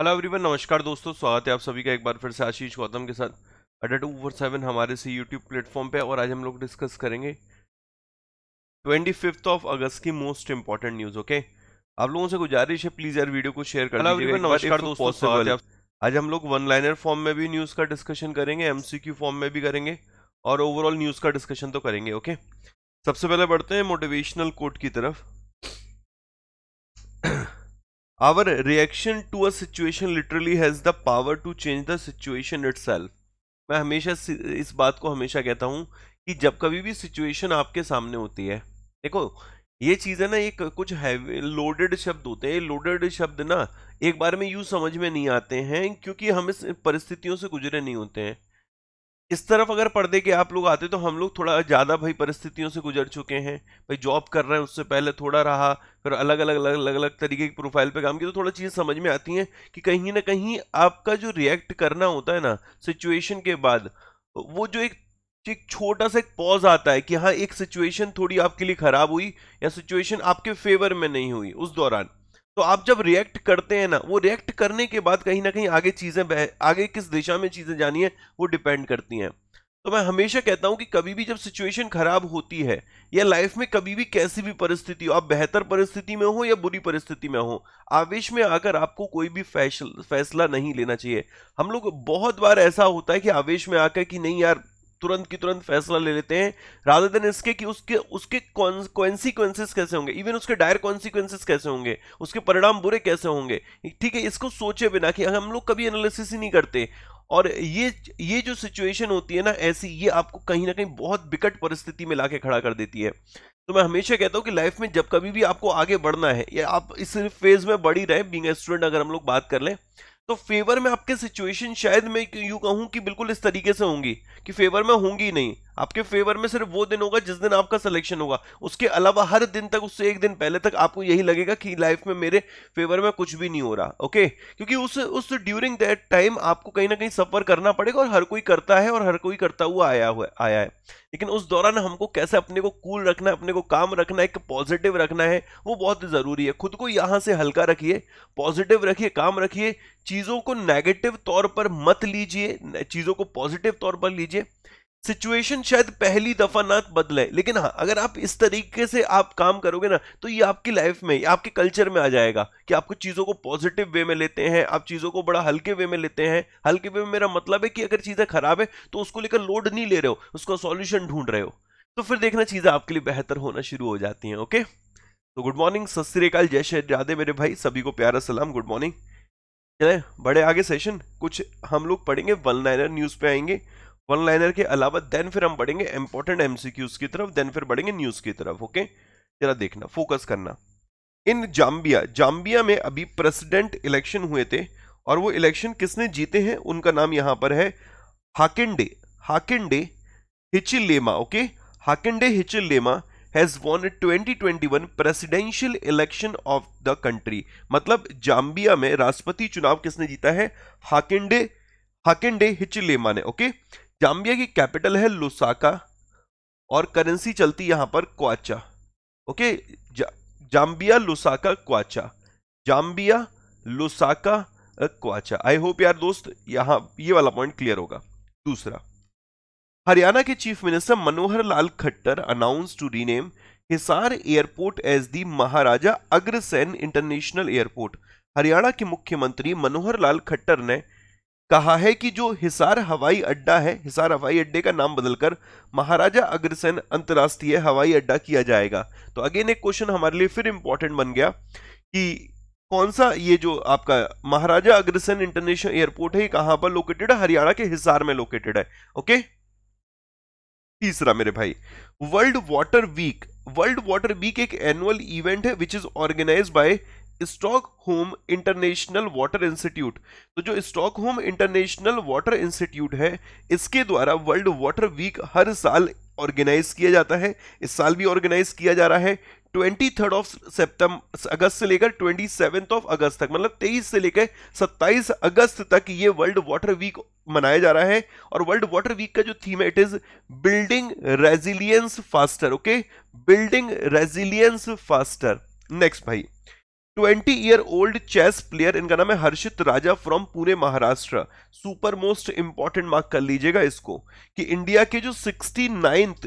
Hello everyone नमस्कार दोस्तों स्वागत है आप सभी का एक बार फिर से आशीष गौतम के साथ अडा टू फोर सेवन हमारे से यूट्यूब प्लेटफॉर्म पे और आज हम लोग डिस्कस करेंगे ट्वेंटी फिफ्थ ऑफ अगस्त की मोस्ट इंपॉर्टेंट न्यूज़ ओके आप लोगों से गुजारिश है प्लीज़ यार वीडियो को शेयर कर नमस्कार दोस्तों आज हम लोग वन लाइनर फॉर्म में भी न्यूज़ का डिस्कशन करेंगे एम फॉर्म में भी करेंगे और ओवरऑल न्यूज़ का डिस्कशन तो करेंगे ओके सबसे पहले बढ़ते हैं मोटिवेशनल कोट की तरफ our reaction to a situation literally has the power to change the situation it मैं हमेशा इस बात को हमेशा कहता हूँ कि जब कभी भी सिचुएशन आपके सामने होती है देखो ये चीज़ है ना ये कुछ लोडेड शब्द होते हैं लोडेड शब्द ना एक बार में यूँ समझ में नहीं आते हैं क्योंकि हम इस परिस्थितियों से गुजरे नहीं होते हैं इस तरफ अगर पर्दे के आप लोग आते तो हम लोग थोड़ा ज़्यादा भाई परिस्थितियों से गुजर चुके हैं भाई जॉब कर रहे हैं उससे पहले थोड़ा रहा फिर अलग अलग अलग अलग अलग तरीके की प्रोफाइल पे काम किया तो थोड़ा चीज़ समझ में आती है कि कहीं ना कहीं आपका जो रिएक्ट करना होता है ना सिचुएशन के बाद वो जो एक एक छोटा सा एक पॉज आता है कि हाँ एक सिचुएशन थोड़ी आपके लिए ख़राब हुई या सिचुएशन आपके फेवर में नहीं हुई उस दौरान तो आप जब रिएक्ट करते हैं ना वो रिएक्ट करने के बाद कहीं ना कहीं आगे चीज़ें आगे किस दिशा में चीज़ें जानी है वो डिपेंड करती हैं तो मैं हमेशा कहता हूं कि कभी भी जब सिचुएशन खराब होती है या लाइफ में कभी भी कैसी भी परिस्थिति हो आप बेहतर परिस्थिति में हो या बुरी परिस्थिति में हो आवेश में आकर आपको कोई भी फैसला नहीं लेना चाहिए हम लोग बहुत बार ऐसा होता है कि आवेश में आकर कि नहीं यार तुरंत की तुरंत फैसला ले लेते हैं राधर देन इसके कि उसके उसके कॉन्सिक्वेंसेस कैसे होंगे इवन उसके डायर कॉन्सिक्वेंसेस कैसे होंगे उसके परिणाम बुरे कैसे होंगे ठीक है इसको सोचे बिना कि हम लोग कभी एनालिसिस ही नहीं करते और ये ये जो सिचुएशन होती है ना ऐसी ये आपको कहीं ना कहीं बहुत बिकट परिस्थिति में ला खड़ा कर देती है तो मैं हमेशा कहता हूँ कि लाइफ में जब कभी भी आपको आगे बढ़ना है या आप इस फेज में बढ़ ही रहे बींग स्टूडेंट अगर हम लोग बात कर लें तो फेवर में आपके सिचुएशन शायद मैं यूं कहूं कि बिल्कुल इस तरीके से होंगी कि फेवर में होंगी नहीं आपके फेवर में सिर्फ वो दिन होगा जिस दिन आपका सिलेक्शन होगा उसके अलावा हर दिन तक उससे एक दिन पहले तक आपको यही लगेगा कि लाइफ में मेरे फेवर में कुछ भी नहीं हो रहा ओके क्योंकि उस उस ड्यूरिंग दैट टाइम आपको कहीं ना कहीं सफर करना पड़ेगा और हर कोई करता है और हर कोई करता हुआ आया हुआ आया है लेकिन उस दौरान हमको कैसे अपने को कूल रखना है अपने को काम रखना है एक पॉजिटिव रखना है वो बहुत ज़रूरी है खुद को यहाँ से हल्का रखिए पॉजिटिव रखिए काम रखिए चीज़ों को नेगेटिव तौर पर मत लीजिए चीज़ों को पॉजिटिव तौर पर लीजिए सिचुएशन शायद पहली दफा ना बदले लेकिन हाँ अगर आप इस तरीके से आप काम करोगे ना तो ये आपकी लाइफ में आपके कल्चर में आ जाएगा कि आपको चीज़ों को पॉजिटिव वे में लेते हैं आप चीज़ों को बड़ा हल्के वे में लेते हैं हल्के वे में मेरा मतलब है कि अगर चीज़ें खराब है तो उसको लेकर लोड नहीं ले रहे हो उसका सोल्यूशन ढूंढ रहे हो तो फिर देखना चीज़ें आपके लिए बेहतर होना शुरू हो जाती हैं ओके तो गुड मॉर्निंग सत श्रीकाल जय श्री राधे मेरे भाई सभी को प्यारा सलाम गुड मॉर्निंग चले बड़े आगे सेशन कुछ हम लोग पढ़ेंगे वन न्यूज़ पे आएंगे वन लाइनर के अलावा देन फिर हम बढ़ेंगे इंपॉर्टेंट एमसीक्यूज की तरफ देन फिर बढ़ेंगे न्यूज की तरफ ओके जरा देखना फोकस करना इन जाम्बिया जाम्बिया में अभी प्रेसिडेंट इलेक्शन हुए थे और वो इलेक्शन किसने जीते हैं उनका नाम यहां पर है Hakainde Hakainde Hichilema okay Hakainde Hichilema has won twenty twenty one presidential election of the country मतलब जाम्बिया में राष्ट्रपति चुनाव किसने जीता है हाकिंडे हाकिंडे हिचिलेमा ने ओके okay? जाम्बिया की कैपिटल है लुसाका और करेंसी चलती यहां पर क्वाचा ओके जा, Zambia Lusaka Kwacha Zambia Lusaka Kwacha I hope यार दोस्त यहां ये वाला पॉइंट क्लियर होगा दूसरा हरियाणा के chief minister Manohar Lal Khattar announce to rename Hisar airport as the Maharaja Agrasen international airport Haryana के मुख्यमंत्री मनोहर लाल खट्टर ने कहा है कि जो हिसार हवाई अड्डा है हिसार हवाई अड्डे का नाम बदलकर महाराजा अग्रसेन अंतर्राष्ट्रीय हवाई अड्डा किया जाएगा तो अगेन एक क्वेश्चन हमारे लिए फिर इंपॉर्टेंट बन गया कि कौन सा ये जो आपका महाराजा अग्रसेन इंटरनेशनल एयरपोर्ट है ये कहां पर लोकेटेड है हरियाणा के हिसार में लोकेटेड है ओके तीसरा मेरे भाई World Water Week World Water Week एक एनुअल इवेंट है which is organise by Stockholm International Water Institute तो जो Stockholm International Water Institute है इसके द्वारा वर्ल्ड वाटर वीक हर साल ऑर्गेनाइज किया जाता है इस साल भी ऑर्गेनाइज किया जा रहा है ट्वेंटी थर्ड ऑफ सितंबर अगस्त से लेकर ट्वेंटी सेवेंथ ऑफ अगस्त तक मतलब तेईस से लेकर सत्ताईस अगस्त तक ये वर्ल्ड वाटर वीक मनाया जा रहा है और वर्ल्ड वाटर वीक का जो थीम है it is building resilience faster okay building resilience faster next भाई twenty year old chess player इनका नाम है Harshit Raja from Pune Maharashtra super most important mark कर लीजिएगा इसको कि इंडिया के जो सिक्सटी नाइन्थ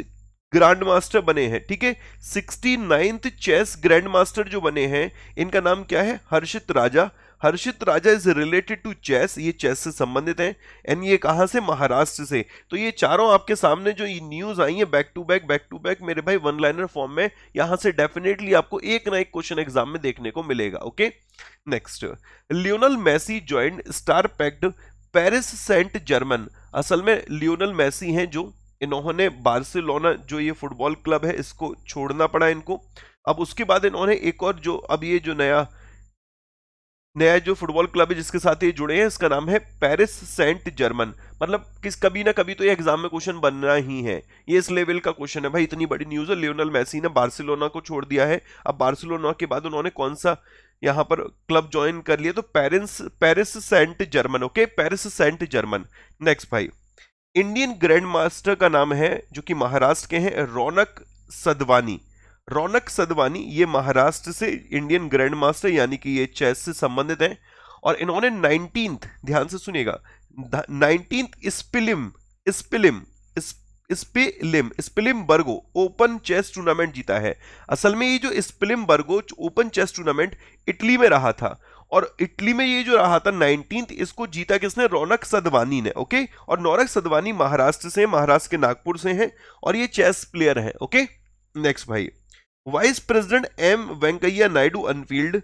ग्रैंड मास्टर बने हैं ठीक है sixty ninth chess grand master जो बने हैं इनका नाम क्या है Harshit Raja Harshit Raja is related to chess ये चेस से संबंधित है एंड ये कहाँ से महाराष्ट्र से तो ये चारों आपके सामने जो न्यूज आई है back to back back to back मेरे भाई वन लाइनर फॉर्म में यहां से डेफिनेटली आपको एक ना एक क्वेश्चन एग्जाम में देखने को मिलेगा okay next Lionel Messi join star packed Paris Saint Germain असल में लियोनल मैसी हैं जो इन्होंने बार्सिलोना जो ये फुटबॉल क्लब है इसको छोड़ना पड़ा इनको अब उसके बाद इन्होंने एक और जो अब ये जो नया नया जो फुटबॉल क्लब है जिसके साथ ये जुड़े हैं इसका नाम है पेरिस सेंट जर्मन मतलब किस कभी ना कभी तो ये एग्जाम में क्वेश्चन बनना ही है ये इस लेवल का क्वेश्चन है भाई इतनी बड़ी न्यूज़ है लियोनल मैसी ने बार्सिलोना को छोड़ दिया है अब बार्सिलोना के बाद उन्होंने कौन सा यहाँ पर क्लब ज्वाइन कर लिया तो Paris Paris Saint Germain okay Paris Saint Germain next भाई इंडियन ग्रैंड मास्टर का नाम है जो कि महाराष्ट्र के हैं रौनक सदवानी रौनक सदवानी ये महाराष्ट्र से इंडियन ग्रैंड मास्टर यानी कि ये चेस से संबंधित हैं और इन्होंने नाइनटीन ध्यान से सुनेगा नाइनटीन स्पिलिम स्पिलिम स्पिलिम Spilimbergo open chess tournament जीता है असल में ये जो Spilimbergo open chess tournament Italy में रहा था और इटली में ये जो रहा था नाइनटीन इसको जीता किसने रौनक सदवानी ने ओके और नौरक सदवानी महाराष्ट्र से महाराष्ट्र के नागपुर से हैं और ये चेस प्लेयर हैं ओके नेक्स्ट भाई vice president M Venkaiah Naidu unveiled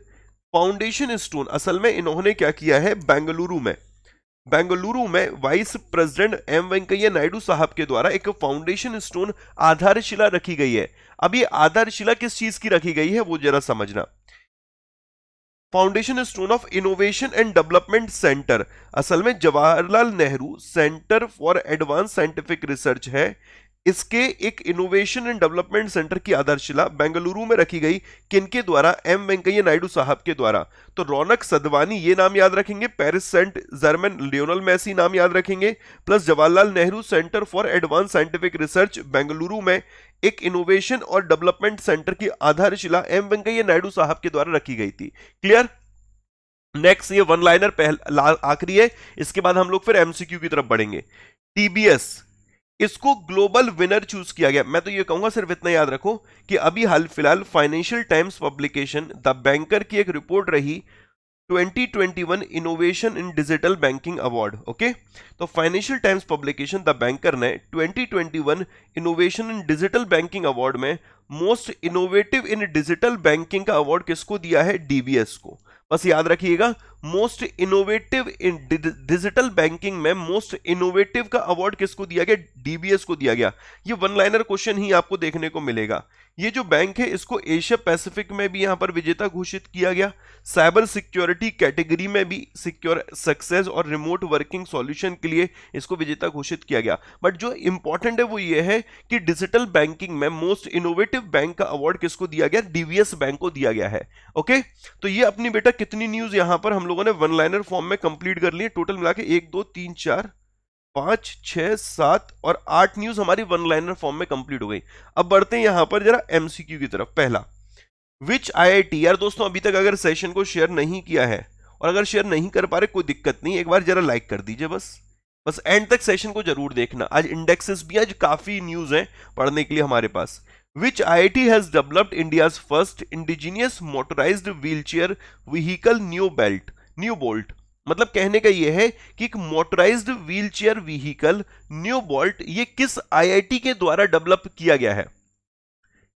foundation stone असल में इन्होंने क्या किया है बेंगलुरु में बेंगलुरु में vice president M Venkaiah Naidu sahab के द्वारा एक फाउंडेशन स्टोन आधारशिला रखी गई है अब ये आधारशिला किस चीज की रखी गई है वो जरा समझना foundation stone of innovation and development centre असल में Jawaharlal Nehru centre for advance scientific research है इसके एक इनोवेशन एंड डेवलपमेंट सेंटर की आधारशिला बेंगलुरु में रखी गई किनके द्वारा एम वेंकैया नायडू साहब के द्वारा तो रौनक सदवानी ये नाम याद रखेंगे Paris Saint Germain Lionel Messi नाम याद रखेंगे plus Jawaharlal Nehru centre for advance scientific research Bengaluru में एक इनोवेशन और डेवलपमेंट सेंटर की आधारशिला एम वेंकैया नायडू साहब के द्वारा रखी गई थी क्लियर नेक्स्ट ये वन लाइनर पहला आखिरी है इसके बाद हम लोग फिर एमसीक्यू की तरफ बढ़ेंगे टीबीएस इसको ग्लोबल विनर चूज किया गया मैं तो ये कहूंगा सिर्फ इतना याद रखो कि अभी हाल फिलहाल Financial Times publication The Banker की एक रिपोर्ट रही 2021 innovation in digital banking award okay तो Financial Times publication The Banker ने 2021 innovation in digital banking award में most innovative in digital banking का अवार्ड किसको दिया है डीबीएस को बस याद रखिएगा most innovative in digital banking में मोस्ट इनोवेटिव का अवार्ड किसको दिया गया डीबीएस को दिया गया ये वन लाइनर क्वेश्चन ही आपको देखने को मिलेगा ये जो बैंक है इसको एशिया पैसिफिक में भी यहाँ पर विजेता घोषित किया गया साइबर सिक्योरिटी कैटेगरी में भी सिक्योर सक्सेस और रिमोट वर्किंग सॉल्यूशन के लिए इसको विजेता घोषित किया गया बट जो इंपॉर्टेंट है वो ये है कि डिजिटल बैंकिंग में मोस्ट इनोवेटिव बैंक का अवार्ड किसको दिया गया डीवीएस बैंक को दिया गया है ओके तो ये अपनी बेटा कितनी न्यूज यहां पर हम लोगों ने वन लाइनर फॉर्म में कंप्लीट कर ली टोटल मिला के एक दो तीन चार पांच छह सात और आठ न्यूज हमारी वन लाइनर फॉर्म में कंप्लीट हो गई अब बढ़ते हैं यहां पर जरा एमसीक्यू की तरफ पहला विच आई यार दोस्तों अभी तक अगर सेशन को शेयर नहीं किया है और अगर शेयर नहीं कर पा रहे कोई दिक्कत नहीं एक बार जरा लाइक कर दीजिए बस बस एंड तक सेशन को जरूर देखना आज इंडेक्सेस भी आज काफी न्यूज है पढ़ने के लिए हमारे पास which IIT has developed India's first indigenous motorized wheelchair vehicle new belt new bolt मतलब कहने का यह है कि एक motorised wheelchair vehicle NeoBolt ये किस आईआईटी के द्वारा डेवलप किया गया है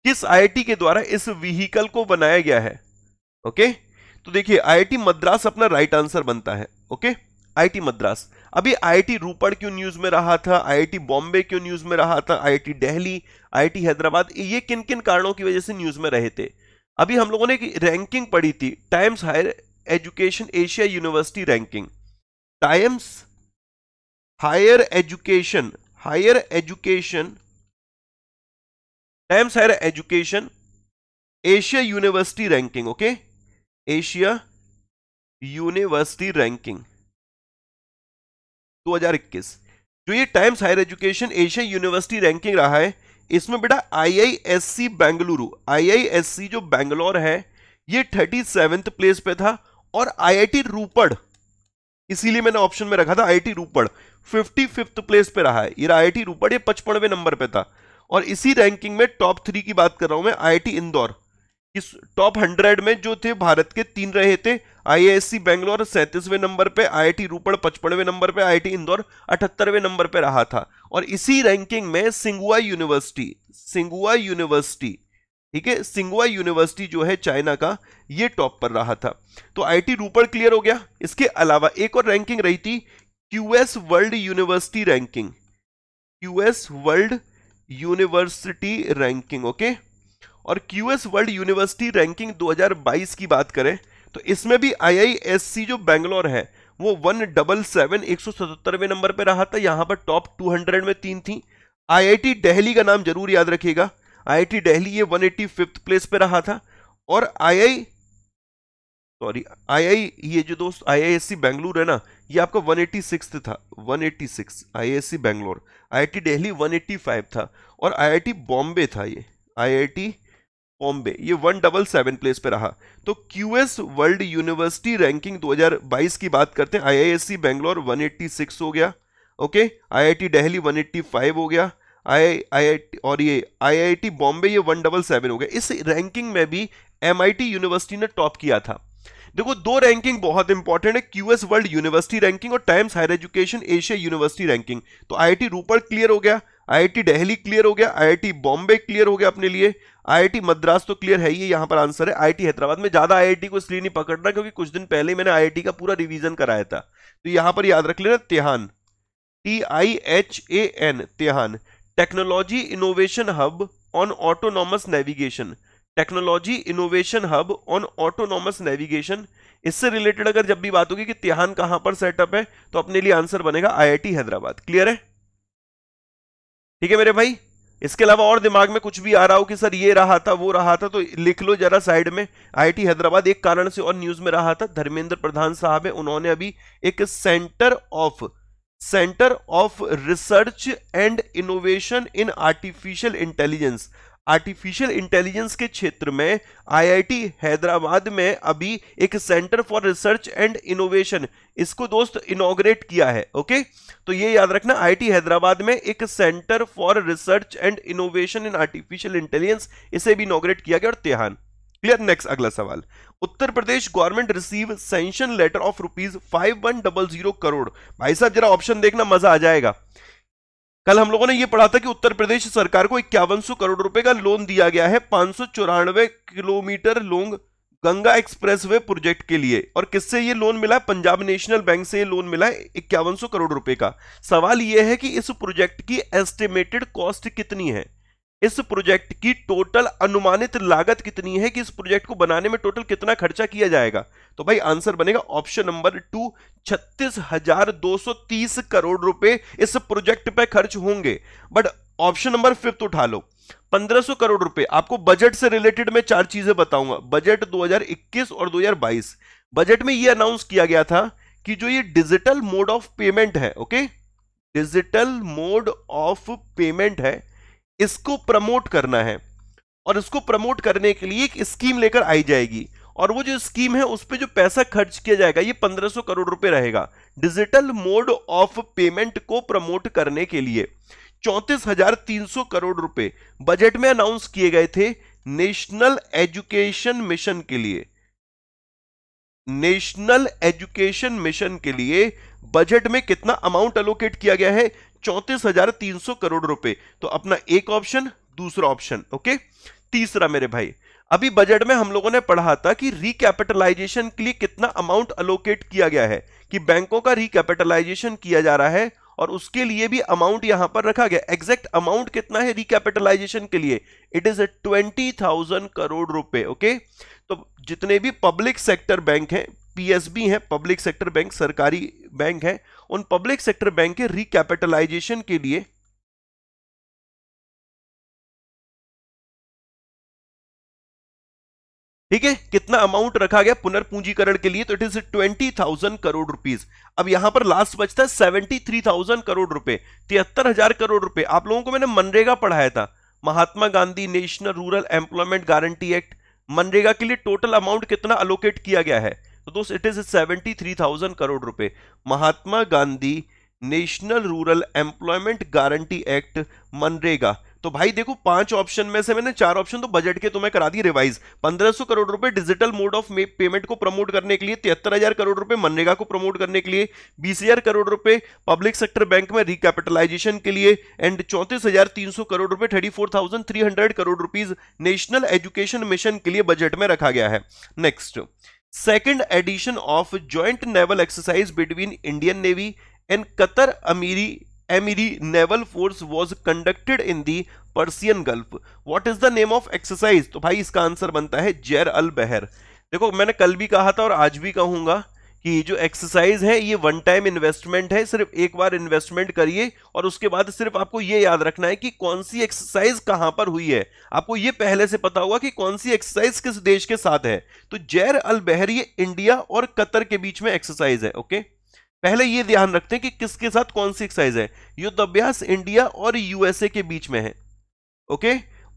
किस आईआईटी के द्वारा इस व्हीकल को बनाया गया है ओके तो देखिए आईआईटी मद्रास अपना राइट आंसर बनता है ओके आईआईटी मद्रास अभी आईआईटी रूपड़ क्यों न्यूज में रहा था आईआईटी बॉम्बे क्यों न्यूज में रहा था आईआईटी दिल्ली आईआईटी हैदराबाद ये किन किन कारणों की वजह से न्यूज में रहे थे अभी हम लोगों ने एक रैंकिंग पढ़ी थी Times Higher Education Asia University ranking Times Higher Education Higher Education Times Higher Education Asia University ranking okay Asia University ranking 2021 जो ये Times Higher Education Asia University ranking रहा है इसमें बेटा आईआईएससी बेंगलुरु आईआईएससी जो बेंगलोर है ये थर्टी सेवेंथ प्लेस पे था और आईआईटी रूपड़ इसीलिए मैंने ऑप्शन में रखा था IIT Ropar fifty fifth place पे रहा है ये आईआईटी रूपड़ ये पचपनवे नंबर पे था और इसी रैंकिंग में टॉप थ्री की बात कर रहा हूं मैं आईआईटी इंदौर इस टॉप हंड्रेड में जो थे भारत के तीन रहे थे आईएएससी बैंगलोर सैंतीसवें नंबर पे आईआईटी रूपड़ पचपनवे नंबर पे आईआईटी इंदौर अठहत्तरवें नंबर पे रहा था और इसी रैंकिंग में सिंगुआ यूनिवर्सिटी सिंगुआ यूनिवर्सिटी ठीक है सिंगवा यूनिवर्सिटी जो है चाइना का ये टॉप पर रहा था तो आईटी रूपड़ क्लियर हो गया इसके अलावा एक और रैंकिंग रही थी QS World University ranking QS World University ranking okay और क्यूएस वर्ल्ड यूनिवर्सिटी रैंकिंग 2022 की बात करें तो इसमें भी आईआईएससी जो बैंगलोर है वो वन डबल सेवन एक सौ सतहत्तरवें नंबर पर रहा था यहां पर टॉप 200 में तीन थी आईआईटी दिल्ली का नाम जरूर याद रखिएगा आईआईटी दिल्ली ये वन एट्टी फिफ्थ प्लेस पे रहा था और आईआई सॉरी आईआई ये जो दोस्त आईआईएससी बेंगलुरु है ना ये आपका वन एट्टी सिक्स था one eighty six IISc Bangalore IIT Delhi one eighty five था और आईआईटी बॉम्बे था ये आईआईटी बॉम्बे ये वन डबल सेवन प्लेस पे रहा तो क्यूएस वर्ल्ड यूनिवर्सिटी रैंकिंग 2022 की बात करते हैं आईआईएससी बेंगलोर 186 हो गया ओके आईआईटी दिल्ली 185 हो गया आई आई और ये आईआईटी बॉम्बे ये वन डबल सेवन हो गया इस रैंकिंग में भी एमआईटी यूनिवर्सिटी ने टॉप किया था देखो दो रैंकिंग बहुत इंपॉर्टेंट है क्यूएस वर्ल्ड यूनिवर्सिटी रैंकिंग और Times Higher Education Asia University ranking तो टी रूपर क्लियर हो गया टी दिल्ली क्लियर हो गया टी बॉम्बे क्लियर हो गया अपने लिए टी मद्रास तो क्लियर है ही यहाँ पर आंसर है टी हैदराबाद में ज्यादा टी को इसलिए नहीं पकड़ रहा क्योंकि कुछ दिन पहले मैंने टी का पूरा रिविजन कराया था तो यहां पर याद रख लेना TiHAN T I H A N TiHAN technology innovation hub on autonomous navigation technology innovation hub on autonomous navigation इससे रिलेटेड अगर जब भी बात होगी कि तिहान कहां पर सेटअप है तो अपने लिए आंसर बनेगा आईआईटी हैदराबाद क्लियर है ठीक है मेरे भाई इसके अलावा और दिमाग में कुछ भी आ रहा हो कि सर ये रहा था वो रहा था तो लिख लो जरा साइड में आईआईटी हैदराबाद एक कारण से और न्यूज में रहा था धर्मेंद्र प्रधान साहब है उन्होंने अभी एक centre of centre of research and innovation in artificial intelligence artificial intelligence के क्षेत्र में आईआईटी हैदराबाद में अभी एक centre for research and innovation इसको दोस्त इनोग्रेट किया है ओके तो ये याद रखना आईआईटी हैदराबाद में एक centre for research and innovation in artificial intelligence इसे भी इनोग्रेट किया गया और तेहान क्लियर नेक्स्ट अगला सवाल Uttar Pradesh government receive sanction letter of rupees five one double zero crore भाई साहब जरा ऑप्शन देखना मजा आ जाएगा कल हम लोगों ने यह पढ़ा था कि उत्तर प्रदेश सरकार को इक्यावन करोड़ रुपए का लोन दिया गया है पांच kilometre long Ganga expressway project के लिए और किससे ये लोन मिला है पंजाब नेशनल बैंक से ये लोन मिला है इक्यावन करोड़ रुपए का सवाल यह है कि इस प्रोजेक्ट की एस्टिमेटेड कॉस्ट कितनी है इस प्रोजेक्ट की टोटल अनुमानित लागत कितनी है कि इस प्रोजेक्ट को बनाने में टोटल कितना खर्चा किया जाएगा तो भाई आंसर बनेगा ऑप्शन नंबर टू छत्तीस हजार दो सौ तीस करोड़ रुपए इस प्रोजेक्ट पे खर्च होंगे बट ऑप्शन नंबर फिफ्थ उठा लो 1500 करोड़ रुपए आपको बजट से रिलेटेड मैं चार चीजें बताऊंगा बजट 2021 और 2022 बजट में यह अनाउंस किया गया था कि जो ये डिजिटल मोड ऑफ पेमेंट है okay digital mode of payment है इसको प्रमोट करना है और इसको प्रमोट करने के लिए एक स्कीम लेकर आई जाएगी और वो जो स्कीम है उस पर जो पैसा खर्च किया जाएगा ये 1500 करोड़ रुपए रहेगा डिजिटल मोड ऑफ पेमेंट को प्रमोट करने के लिए चौंतीस हजार तीन सौ करोड़ रुपए बजट में अनाउंस किए गए थे नेशनल एजुकेशन मिशन के लिए नेशनल एजुकेशन मिशन के लिए बजट में कितना अमाउंट अलोकेट किया गया है चौतीस हजार तीन सौ करोड़ रुपए तो अपना एक ऑप्शन दूसरा ऑप्शन ओके तीसरा मेरे भाई अभी बजट में हम लोगों ने पढ़ा था कि रिकैपिटलाइजेशन के लिए कितना अमाउंट अलोकेट किया गया है कि बैंकों का रिकैपिटलाइजेशन किया जा रहा है और उसके लिए भी अमाउंट यहां पर रखा गया एग्जैक्ट अमाउंट कितना है रिकैपिटलाइजेशन के लिए it is a twenty thousand crore रुपए ओके तो जितने भी पब्लिक सेक्टर बैंक है पीएसबी है पब्लिक सेक्टर बैंक सरकारी बैंक है उन पब्लिक सेक्टर बैंक के रिकैपिटलाइजेशन के लिए ठीक है कितना अमाउंट रखा गया पुनर्पूंजीकरण के लिए तो it is twenty thousand crore rupees अब यहां पर लास्ट बचता है सेवेंटी थ्री थाउजेंड करोड़ रुपए तिहत्तर हजार करोड़ रुपए आप लोगों को मैंने मनरेगा पढ़ाया था Mahatma Gandhi national rural employment guarantee act मनरेगा के लिए टोटल अमाउंट कितना अलोकेट किया गया है तो दोस्त it is seventy three thousand crore रुपए Mahatma Gandhi national rural employment guarantee act मनरेगा तो भाई देखो पांच ऑप्शन में से मैंने चार ऑप्शन तो बजट के तुम्हें करा दी रिवाइज 1500 करोड़ रुपए डिजिटल मोड ऑफ पेमेंट को प्रमोट करने के लिए तिहत्तर हजार करोड़ रुपए मनरेगा को प्रमोट करने के लिए बीस हजार करोड़ रुपए पब्लिक सेक्टर बैंक में रिकैपिटलाइजेशन के लिए एंड चौंतीस हजार तीन सौ करोड़ रुपए thirty four thousand three hundred crore rupees national education mission के लिए बजट में रखा गया है next second edition of joint naval exercise between Indian navy and Qatar Amiri Emiri naval force was conducted in the Persian Gulf what is the name of exercise तो भाई इसका answer बनता है जेर अल बहर देखो मैंने कल भी कहा था और आज भी कहूंगा कि जो एक्सरसाइज है ये वन टाइम इन्वेस्टमेंट है सिर्फ एक बार इन्वेस्टमेंट करिए और उसके बाद सिर्फ आपको ये याद रखना है कि कौन सी एक्सरसाइज कहां पर हुई है आपको ये पहले से पता होगा कि कौन सी एक्सरसाइज किस देश के साथ है तो जैर अल बहर ये इंडिया और कतर के बीच में एक्सरसाइज है ओके पहले ये ध्यान रखते हैं कि किसके साथ कौन सी एक्सरसाइज है युद्धाभ्यास इंडिया और यूएसए के बीच में है ओके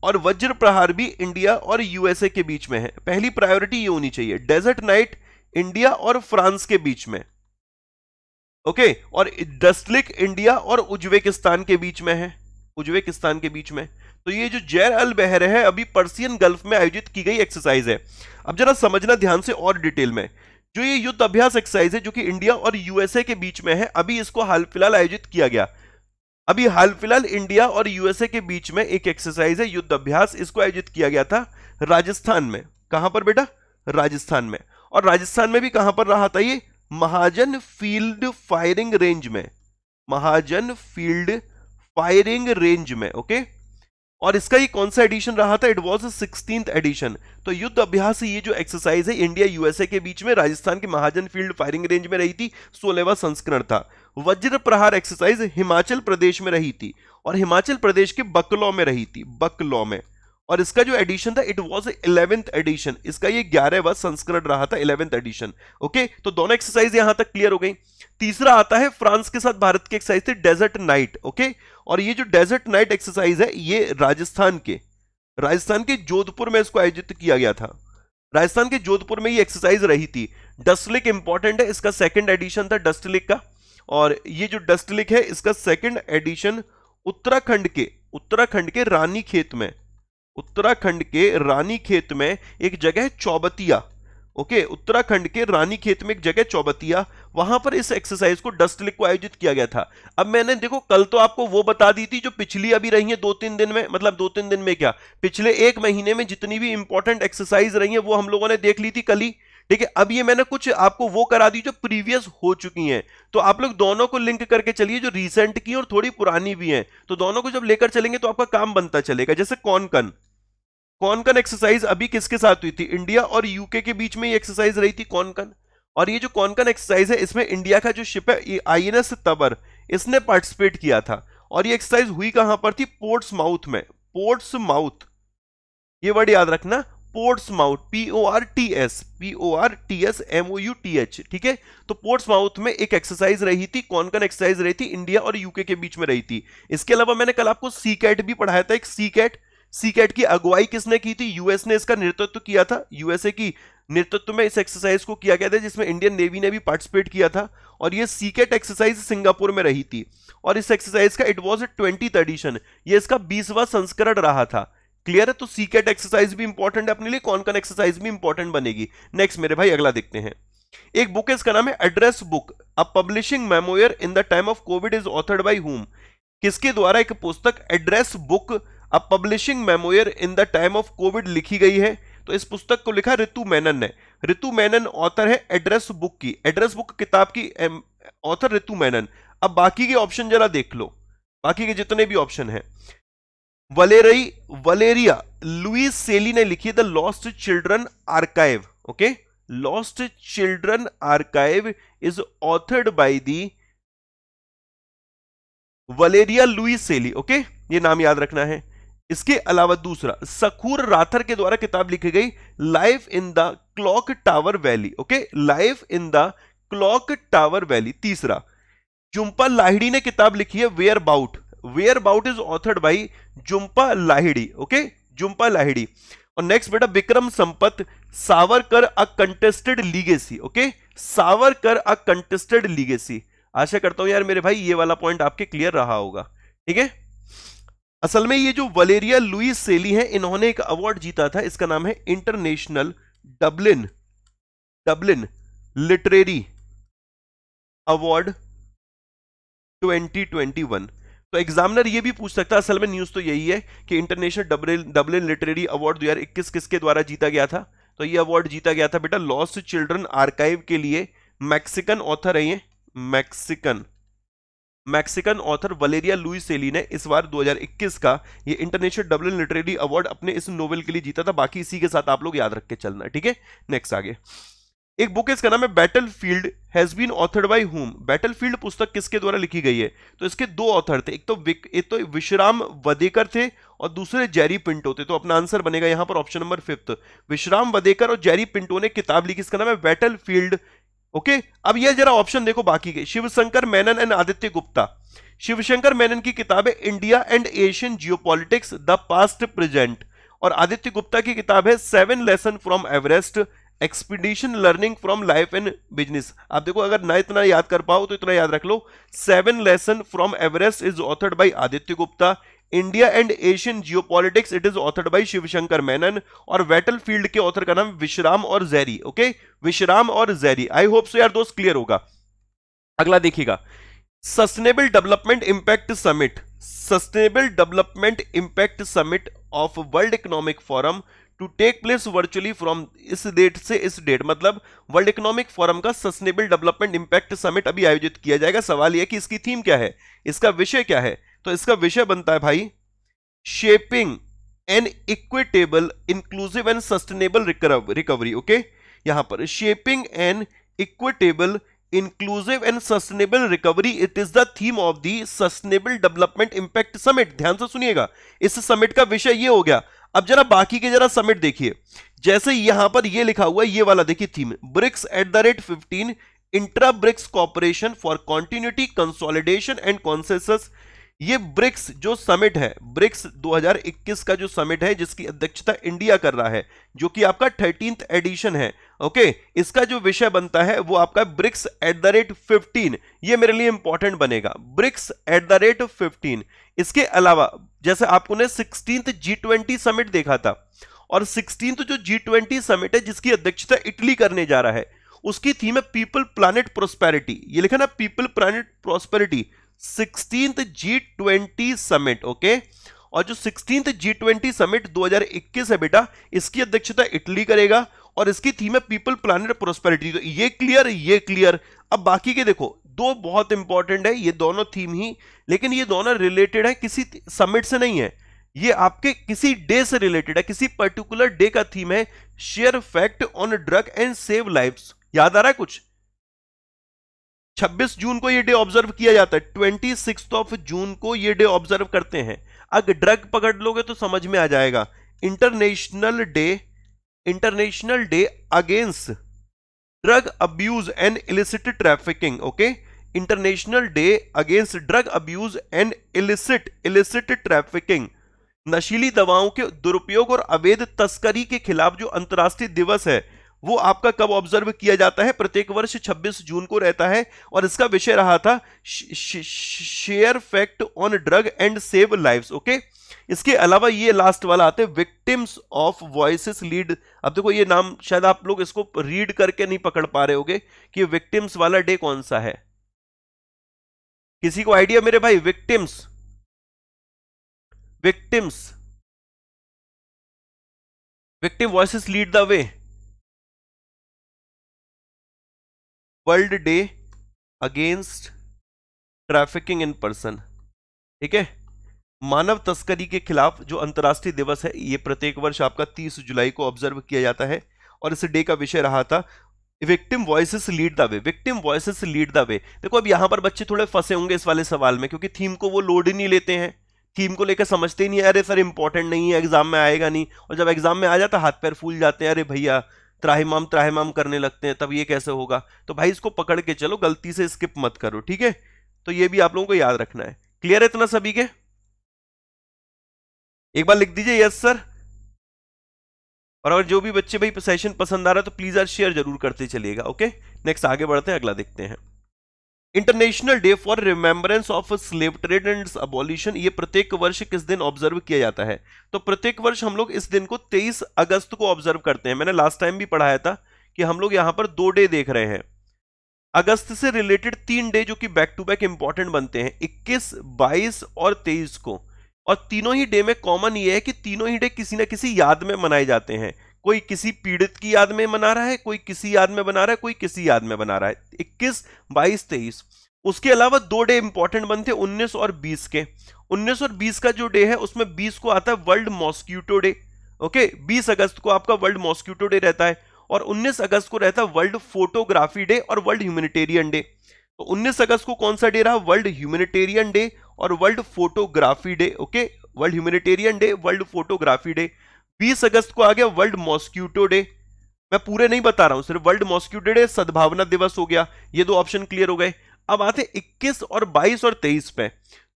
और वज्र प्रहार भी इंडिया और यूएसए के बीच में है पहली प्रायोरिटी ये होनी चाहिए डेजर्ट नाइट इंडिया और फ्रांस के बीच में ओके okay? और डस्टलिक इंडिया और उज्बेकिस्तान के बीच में है उज्बेकिस्तान के बीच में तो ये जो जैर अल बहर है अभी पर्सियन गल्फ में आयोजित की गई एक्सरसाइज है अब जरा समझना ध्यान से और डिटेल में जो ये युद्ध अभ्यास एक्सरसाइज है जो कि इंडिया और यूएसए के बीच में है अभी इसको हाल फिलहाल आयोजित किया गया अभी हाल फिलहाल इंडिया और यूएसए के बीच में एक एक्सरसाइज है युद्ध अभ्यास इसको आयोजित किया गया था राजस्थान में कहां पर बेटा राजस्थान में और राजस्थान में भी कहां पर रहा था ये महाजन फील्ड फायरिंग रेंज में महाजन फील्ड फायरिंग रेंज में ओके और इसका ये कौन सा एडिशन रहा था इट वॉज सिक्सटीन एडिशन तो युद्ध अभ्यास ये जो एक्सरसाइज है इंडिया यूएसए के बीच में राजस्थान के महाजन फील्ड फायरिंग रेंज में रही थी सोलहवा संस्करण था वज्र प्रहार एक्सरसाइज हिमाचल प्रदेश में रही थी और हिमाचल प्रदेश के बकलो में रही थी बकलो में और इसका जो एडिशन था इट वॉज इलेवेंथ एडिशन इसका ये ग्यारहवा संस्करण रहा था इलेवेंथ एडिशन ओके तो दोनों एक्सरसाइज यहां तक क्लियर हो गई तीसरा आता है फ्रांस के साथ भारत की एक्सरसाइज थी डेजर्ट नाइट ओके और ये जो डेजर्ट नाइट एक्सरसाइज है ये राजस्थान के राजस्थान के जोधपुर में इसको आयोजित किया गया था राजस्थान के जोधपुर में ये एक्सरसाइज रही थी डस्टलिक इंपॉर्टेंट है इसका सेकंड एडिशन था डस्टलिक का और ये जो डस्टलिक है इसका सेकंड एडिशन उत्तराखंड के उत्तराखंड के रानी खेत में उत्तराखंड के रानी खेत में एक जगह चौबतिया ओके उत्तराखंड के रानी खेत में एक जगह चौबतिया वहां पर इस एक्सरसाइज को डस्ट लिक को आयोजित किया गया था अब मैंने देखो कल तो आपको वो बता दी थी जो पिछली अभी रही है दो तीन दिन में मतलब दो तीन दिन में क्या पिछले एक महीने में जितनी भी इंपॉर्टेंट एक्सरसाइज रही है वो हम लोगों ने देख ली थी कल ही ठीक है अब ये मैंने कुछ आपको वो करा दी जो प्रीवियस हो चुकी हैं तो आप लोग दोनों को लिंक करके चलिए जो रिसेंट की और थोड़ी पुरानी भी हैं तो दोनों को जब लेकर चलेंगे तो आपका काम बनता चलेगा जैसे कौन कन कौन कन एक्सरसाइज अभी किसके साथ हुई थी इंडिया और यूके के बीच में ये एक्सरसाइज रही थी कन और ये जो कन एक्सरसाइज है इसमें इंडिया का जो शिप है आई एन एस तबर इसने पार्टिसिपेट किया था और ये एक्सरसाइज हुई कहां पर थी पोर्ट्स माउथ में पोर्ट्स माउथ ये वर्ड याद रखना Portsmouth P O R T S P O R T S M O U T H ठीक है तो पोर्ट्स माउथ में एक एक्सरसाइज रही थी कौन कन एक्सरसाइज रही थी इंडिया और यूके के बीच में रही थी इसके अलावा मैंने कल आपको सी कैट भी पढ़ाया था एक सी कैट सीकेट की अगुवाई किसने की थी यूएस ने इसका नेतृत्व किया था यूएसए की नेतृत्व में इस एक्सरसाइज को किया गया था जिसमें इंडियन नेवी ने भी पार्टिसिपेट किया था और ये सीकेट एक्सरसाइज सिंगापुर में रही थी और इस एक्सरसाइज का it was a twenty edition ये इसका बीसवा संस्करण रहा था क्लियर है तो सीकेट एक्सरसाइज भी इंपॉर्टेंट है अपने लिए कौन कौन एक्सरसाइज भी इंपॉर्टेंट बनेगी नेक्स्ट मेरे भाई अगला देखते हैं एक बुक है इसका नाम है address book a publishing memoir in the time of Covid is authored by whom किसके द्वारा एक पुस्तक एड्रेस बुक अब publishing memoir in the time of Covid लिखी गई है तो इस पुस्तक को लिखा रितु मैनन ने रितु मैनन ऑथर है एड्रेस बुक की एड्रेस बुक किताब की ऑथर रितु मैनन अब बाकी के ऑप्शन जरा देख लो बाकी के जितने भी ऑप्शन हैं वलेरई वलेरिया लुइस सेली ने लिखी the lost children archive okay lost children archive is authored by the Valeria Luiselli okay ये नाम याद रखना है इसके अलावा दूसरा सकूर राथर के द्वारा किताब लिखी गई life in the clock tower valley okay life in the clock tower valley तीसरा जुम्पा लाहिड़ी ने किताब लिखी है whereabouts whereabouts is authored by Jhumpa Lahiri okay Jhumpa Lahiri और नेक्स्ट बेटा Vikram Sampath Savarkar a contested legacy okay Savarkar a contested legacy आशा करता हूं यार मेरे भाई ये वाला पॉइंट आपके क्लियर रहा होगा ठीक है असल में ये जो वलेरिया लुइस सेली हैं इन्होंने एक अवार्ड जीता था इसका नाम है international Dublin Dublin literary award 2021 तो एग्जामिनर ये भी पूछ सकता है असल में न्यूज तो यही है कि international Dublin Dublin literary award 2021 किसके द्वारा जीता गया था तो ये अवार्ड जीता गया था बेटा लॉस्ट चिल्ड्रन आर्काइव के लिए मैक्सिकन ऑथर है ये Mexican Mexican author Valeria Luiselli ने इस बार 2021 का ये इंटरनेशनल डब्लिन लिटरेरी अवार्ड अपने इस नोवेल के लिए जीता था बाकी इसी के साथ आप लोग याद रख के चलना ठीक है नेक्स्ट आगे एक बुक है इसका नाम है battle field has been authored by home battle field पुस्तक किसके द्वारा लिखी गई है तो इसके दो ऑथर थे एक तो एक तो विश्राम वदेकर थे और दूसरे जेरी पिंटो थे तो अपना आंसर बनेगा यहां पर ऑप्शन नंबर फिफ्थ विश्राम वदेकर और जेरी पिंटो ने किताब लिखी इसका नाम है बैटल फील्ड ओके अब यह जरा ऑप्शन देखो बाकी के शिवशंकर मेनन एंड आदित्य गुप्ता शिवशंकर मेनन की किताब है India and Asian geopolitics the past present और आदित्य गुप्ता की किताब है seven lesson from Everest expedition learning from life and business आप देखो अगर ना इतना याद कर पाओ तो इतना याद रख लो seven lesson from Everest is authored by Aditya Gupta India and Asian geopolitics it is authored by Shivshankar Menon और वेटल फील्ड के ऑथर का नाम विश्राम और जैरी ओके विश्राम और जैरी आई होप सो यार दोस्त क्लियर होगा अगला देखिएगा sustainable development impact summit sustainable development impact summit of world economic forum to take place virtually from इस डेट से इस डेट मतलब वर्ल्ड इकोनॉमिक फोरम का सस्टेनेबल डेवलपमेंट इंपैक्ट समिट अभी आयोजित किया जाएगा सवाल यह कि इसकी थीम क्या है इसका विषय क्या है तो इसका विषय बनता है भाई shaping an equitable inclusive and sustainable recovery okay यहां पर shaping an equitable inclusive and sustainable recovery it is the theme of the sustainable development impact summit ध्यान से सुनिएगा इस समिट का विषय ये हो गया अब जरा बाकी के जरा समिट देखिए जैसे यहां पर ये लिखा हुआ है ये वाला देखिए theme BRICS at the rate fifteen intra BRICS cooperation for continuity consolidation and consensus ये ब्रिक्स जो समिट है ब्रिक्स 2021 का जो समिट है जिसकी अध्यक्षता इंडिया कर रहा है जो कि आपका थर्टीन एडिशन है ओके इसका जो विषय बनता है वो आपका BRICS at the rate fifteen ये मेरे लिए इंपॉर्टेंट बनेगा BRICS at the rate fifteen इसके अलावा जैसे आपको ने सिक्सटींथ जी ट्वेंटी समिट देखा था और सिक्सटीन जो जी ट्वेंटी समिट है जिसकी अध्यक्षता इटली करने जा रहा है उसकी थीम है पीपल प्लानिट प्रोस्पेरिटी ये लिखा ना people planet prosperity sixteenth G twenty summit okay और जो सिक्सटींथ जी ट्वेंटी समिट 2021 है बेटा इसकी अध्यक्षता इटली करेगा और इसकी थीम है पीपल प्लानिट प्रोस्पेरिटी तो ये क्लियर ये क्लियर अब बाकी के देखो दो बहुत इंपॉर्टेंट है ये दोनों थीम ही लेकिन ये दोनों रिलेटेड है किसी समिट से नहीं है ये आपके किसी डे से रिलेटेड है किसी पर्टिकुलर डे का थीम है share fact on drug and save life याद आ रहा है कुछ छब्बीस जून को यह डे ऑब्जर्व किया जाता है ट्वेंटी सिक्स ऑफ जून को यह डे ऑब्जर्व करते हैं अगर ड्रग पकड़ लोगे तो समझ में आ जाएगा international day international day against drug abuse and illicit trafficking okay international day against drug abuse and illicit illicit trafficking नशीली दवाओं के दुरुपयोग और अवैध तस्करी के खिलाफ जो अंतर्राष्ट्रीय दिवस है वो आपका कब ऑब्जर्व किया जाता है प्रत्येक वर्ष 26 जून को रहता है और इसका विषय रहा था share fact on drug and save lives okay इसके अलावा ये लास्ट वाला आते हैं विक्टिम्स ऑफ वॉइस लीड अब देखो ये नाम शायद आप लोग इसको रीड करके नहीं पकड़ पा रहे होगे कि विक्टिम्स वाला डे कौन सा है किसी को आइडिया मेरे भाई victims victims victim voice lead the way world day against trafficking in person ठीक है मानव तस्करी के खिलाफ जो अंतर्राष्ट्रीय दिवस है ये प्रत्येक वर्ष आपका 30 जुलाई को ऑब्जर्व किया जाता है और इस डे का विषय रहा था victim voices lead the way victim voices lead the way देखो अब यहां पर बच्चे थोड़े फंसे होंगे इस वाले सवाल में क्योंकि थीम को वो लोड ही नहीं लेते हैं थीम को लेकर समझते ही नहीं अरे सर इंपॉर्टेंट नहीं है एग्जाम में आएगा नहीं और जब एग्जाम में आ जाता हाथ पैर फूल जाते हैं अरे भैया त्राहिमाम त्राहिमाम करने लगते हैं तब ये कैसे होगा तो भाई इसको पकड़ के चलो गलती से स्किप मत करो ठीक है तो ये भी आप लोगों को याद रखना है क्लियर है इतना सभी के एक बार लिख दीजिए यस सर और अगर जो भी बच्चे भाई सेशन पसंद आ रहा है तो प्लीज़ आज शेयर जरूर करते चलिएगा ओके नेक्स्ट आगे बढ़ते हैं अगला देखते हैं international day for remembrance of slave trade and abolition ये प्रत्येक वर्ष किस दिन ऑब्जर्व किया जाता है तो प्रत्येक वर्ष हम लोग इस दिन को 23 अगस्त को ऑब्जर्व करते हैं मैंने लास्ट टाइम भी पढ़ाया था कि हम लोग यहाँ पर दो डे देख रहे हैं अगस्त से रिलेटेड तीन डे जो कि बैक टू बैक इंपॉर्टेंट बनते हैं इक्कीस बाईस और तेईस को और तीनों ही डे में कॉमन ये है कि तीनों ही डे किसी ना किसी याद में मनाए जाते हैं कोई किसी पीड़ित की याद में बना रहा है कोई किसी याद में बना रहा है कोई किसी याद में बना रहा है इक्कीस बाईस तेईस उसके अलावा दो डे इंपॉर्टेंट बनते उन्नीस और बीस के उन्नीस और बीस का जो डे है उसमें बीस को आता है वर्ल्ड मॉस्क्यूटो डे ओके बीस अगस्त को आपका वर्ल्ड मॉस्क्यूटो डे रहता है और 19 अगस्त को रहता है वर्ल्ड फोटोग्राफी डे और वर्ल्ड ह्यूमनिटेरियन डे तो 19 अगस्त को कौन सा डे रहा वर्ल्ड ह्यूमनिटेरियन डे और world photography day okay world humanitarian day world photography day 20 अगस्त को आ गया वर्ल्ड मॉस्क्यूटो डे मैं पूरे नहीं बता रहा हूं सिर्फ वर्ल्ड मॉस्क्यूटो डे सद्भावना दिवस हो गया ये दो ऑप्शन क्लियर हो गए अब आते 21 और 22 और 23 पे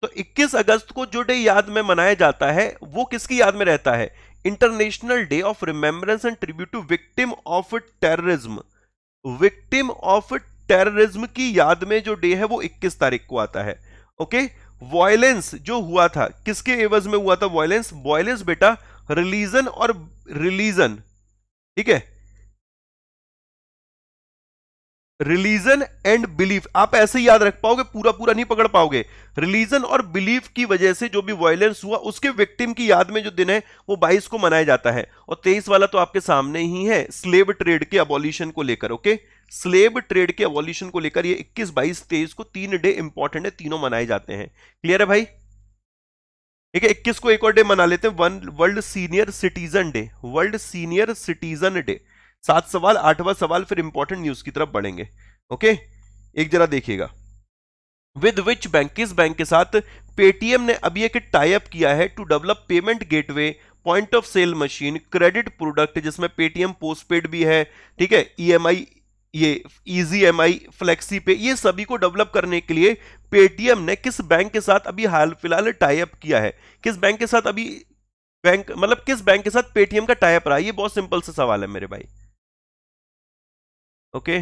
तो 21 अगस्त को जो डे याद में मनाया जाता है वो किसकी याद में रहता है international day of remembrance and tribute to victim of terrorism victim of terrorism की याद में जो डे है वो 21 तारीख को आता है ओके वॉयलेंस जो हुआ था किसके एवज में हुआ था वॉयलेंस वॉयलेंस बेटा रिलीजन और रिलीजन ठीक है रिलीजन एंड बिलीफ आप ऐसे याद रख पाओगे पूरा पूरा नहीं पकड़ पाओगे रिलीजन और बिलीफ की वजह से जो भी वायलेंस हुआ उसके विक्टिम की याद में जो दिन है वो 22 को मनाया जाता है और 23 वाला तो आपके सामने ही है स्लेब ट्रेड के अबोल्यूशन को लेकर ओके स्लेब ट्रेड के अबोल्यूशन को लेकर ये 21, 22, 23 को तीन डे इंपॉर्टेंट है तीनों मनाए जाते हैं क्लियर है भाई ठीक है इक्कीस को एक और डे मना लेते हैं world senior citizen day world senior citizen day सात सवाल आठवां सवाल फिर इंपॉर्टेंट न्यूज की तरफ बढ़ेंगे ओके एक जरा देखिएगा विद विच बैंक किस बैंक के साथ पेटीएम ने अभी एक टाइप किया है to develop payment gateway point of sale machine credit product जिसमें पेटीएम पोस्टपेड भी है ठीक है ईएमआई e ये easy M I flexi pay ये सभी को डेवलप करने के लिए पेटीएम ने किस बैंक के साथ अभी हाल फिलहाल टाइप किया है किस बैंक के साथ अभी बैंक मतलब किस बैंक के साथ पेटीएम का टाइप रहा ये बहुत सिंपल सा सवाल है मेरे भाई ओके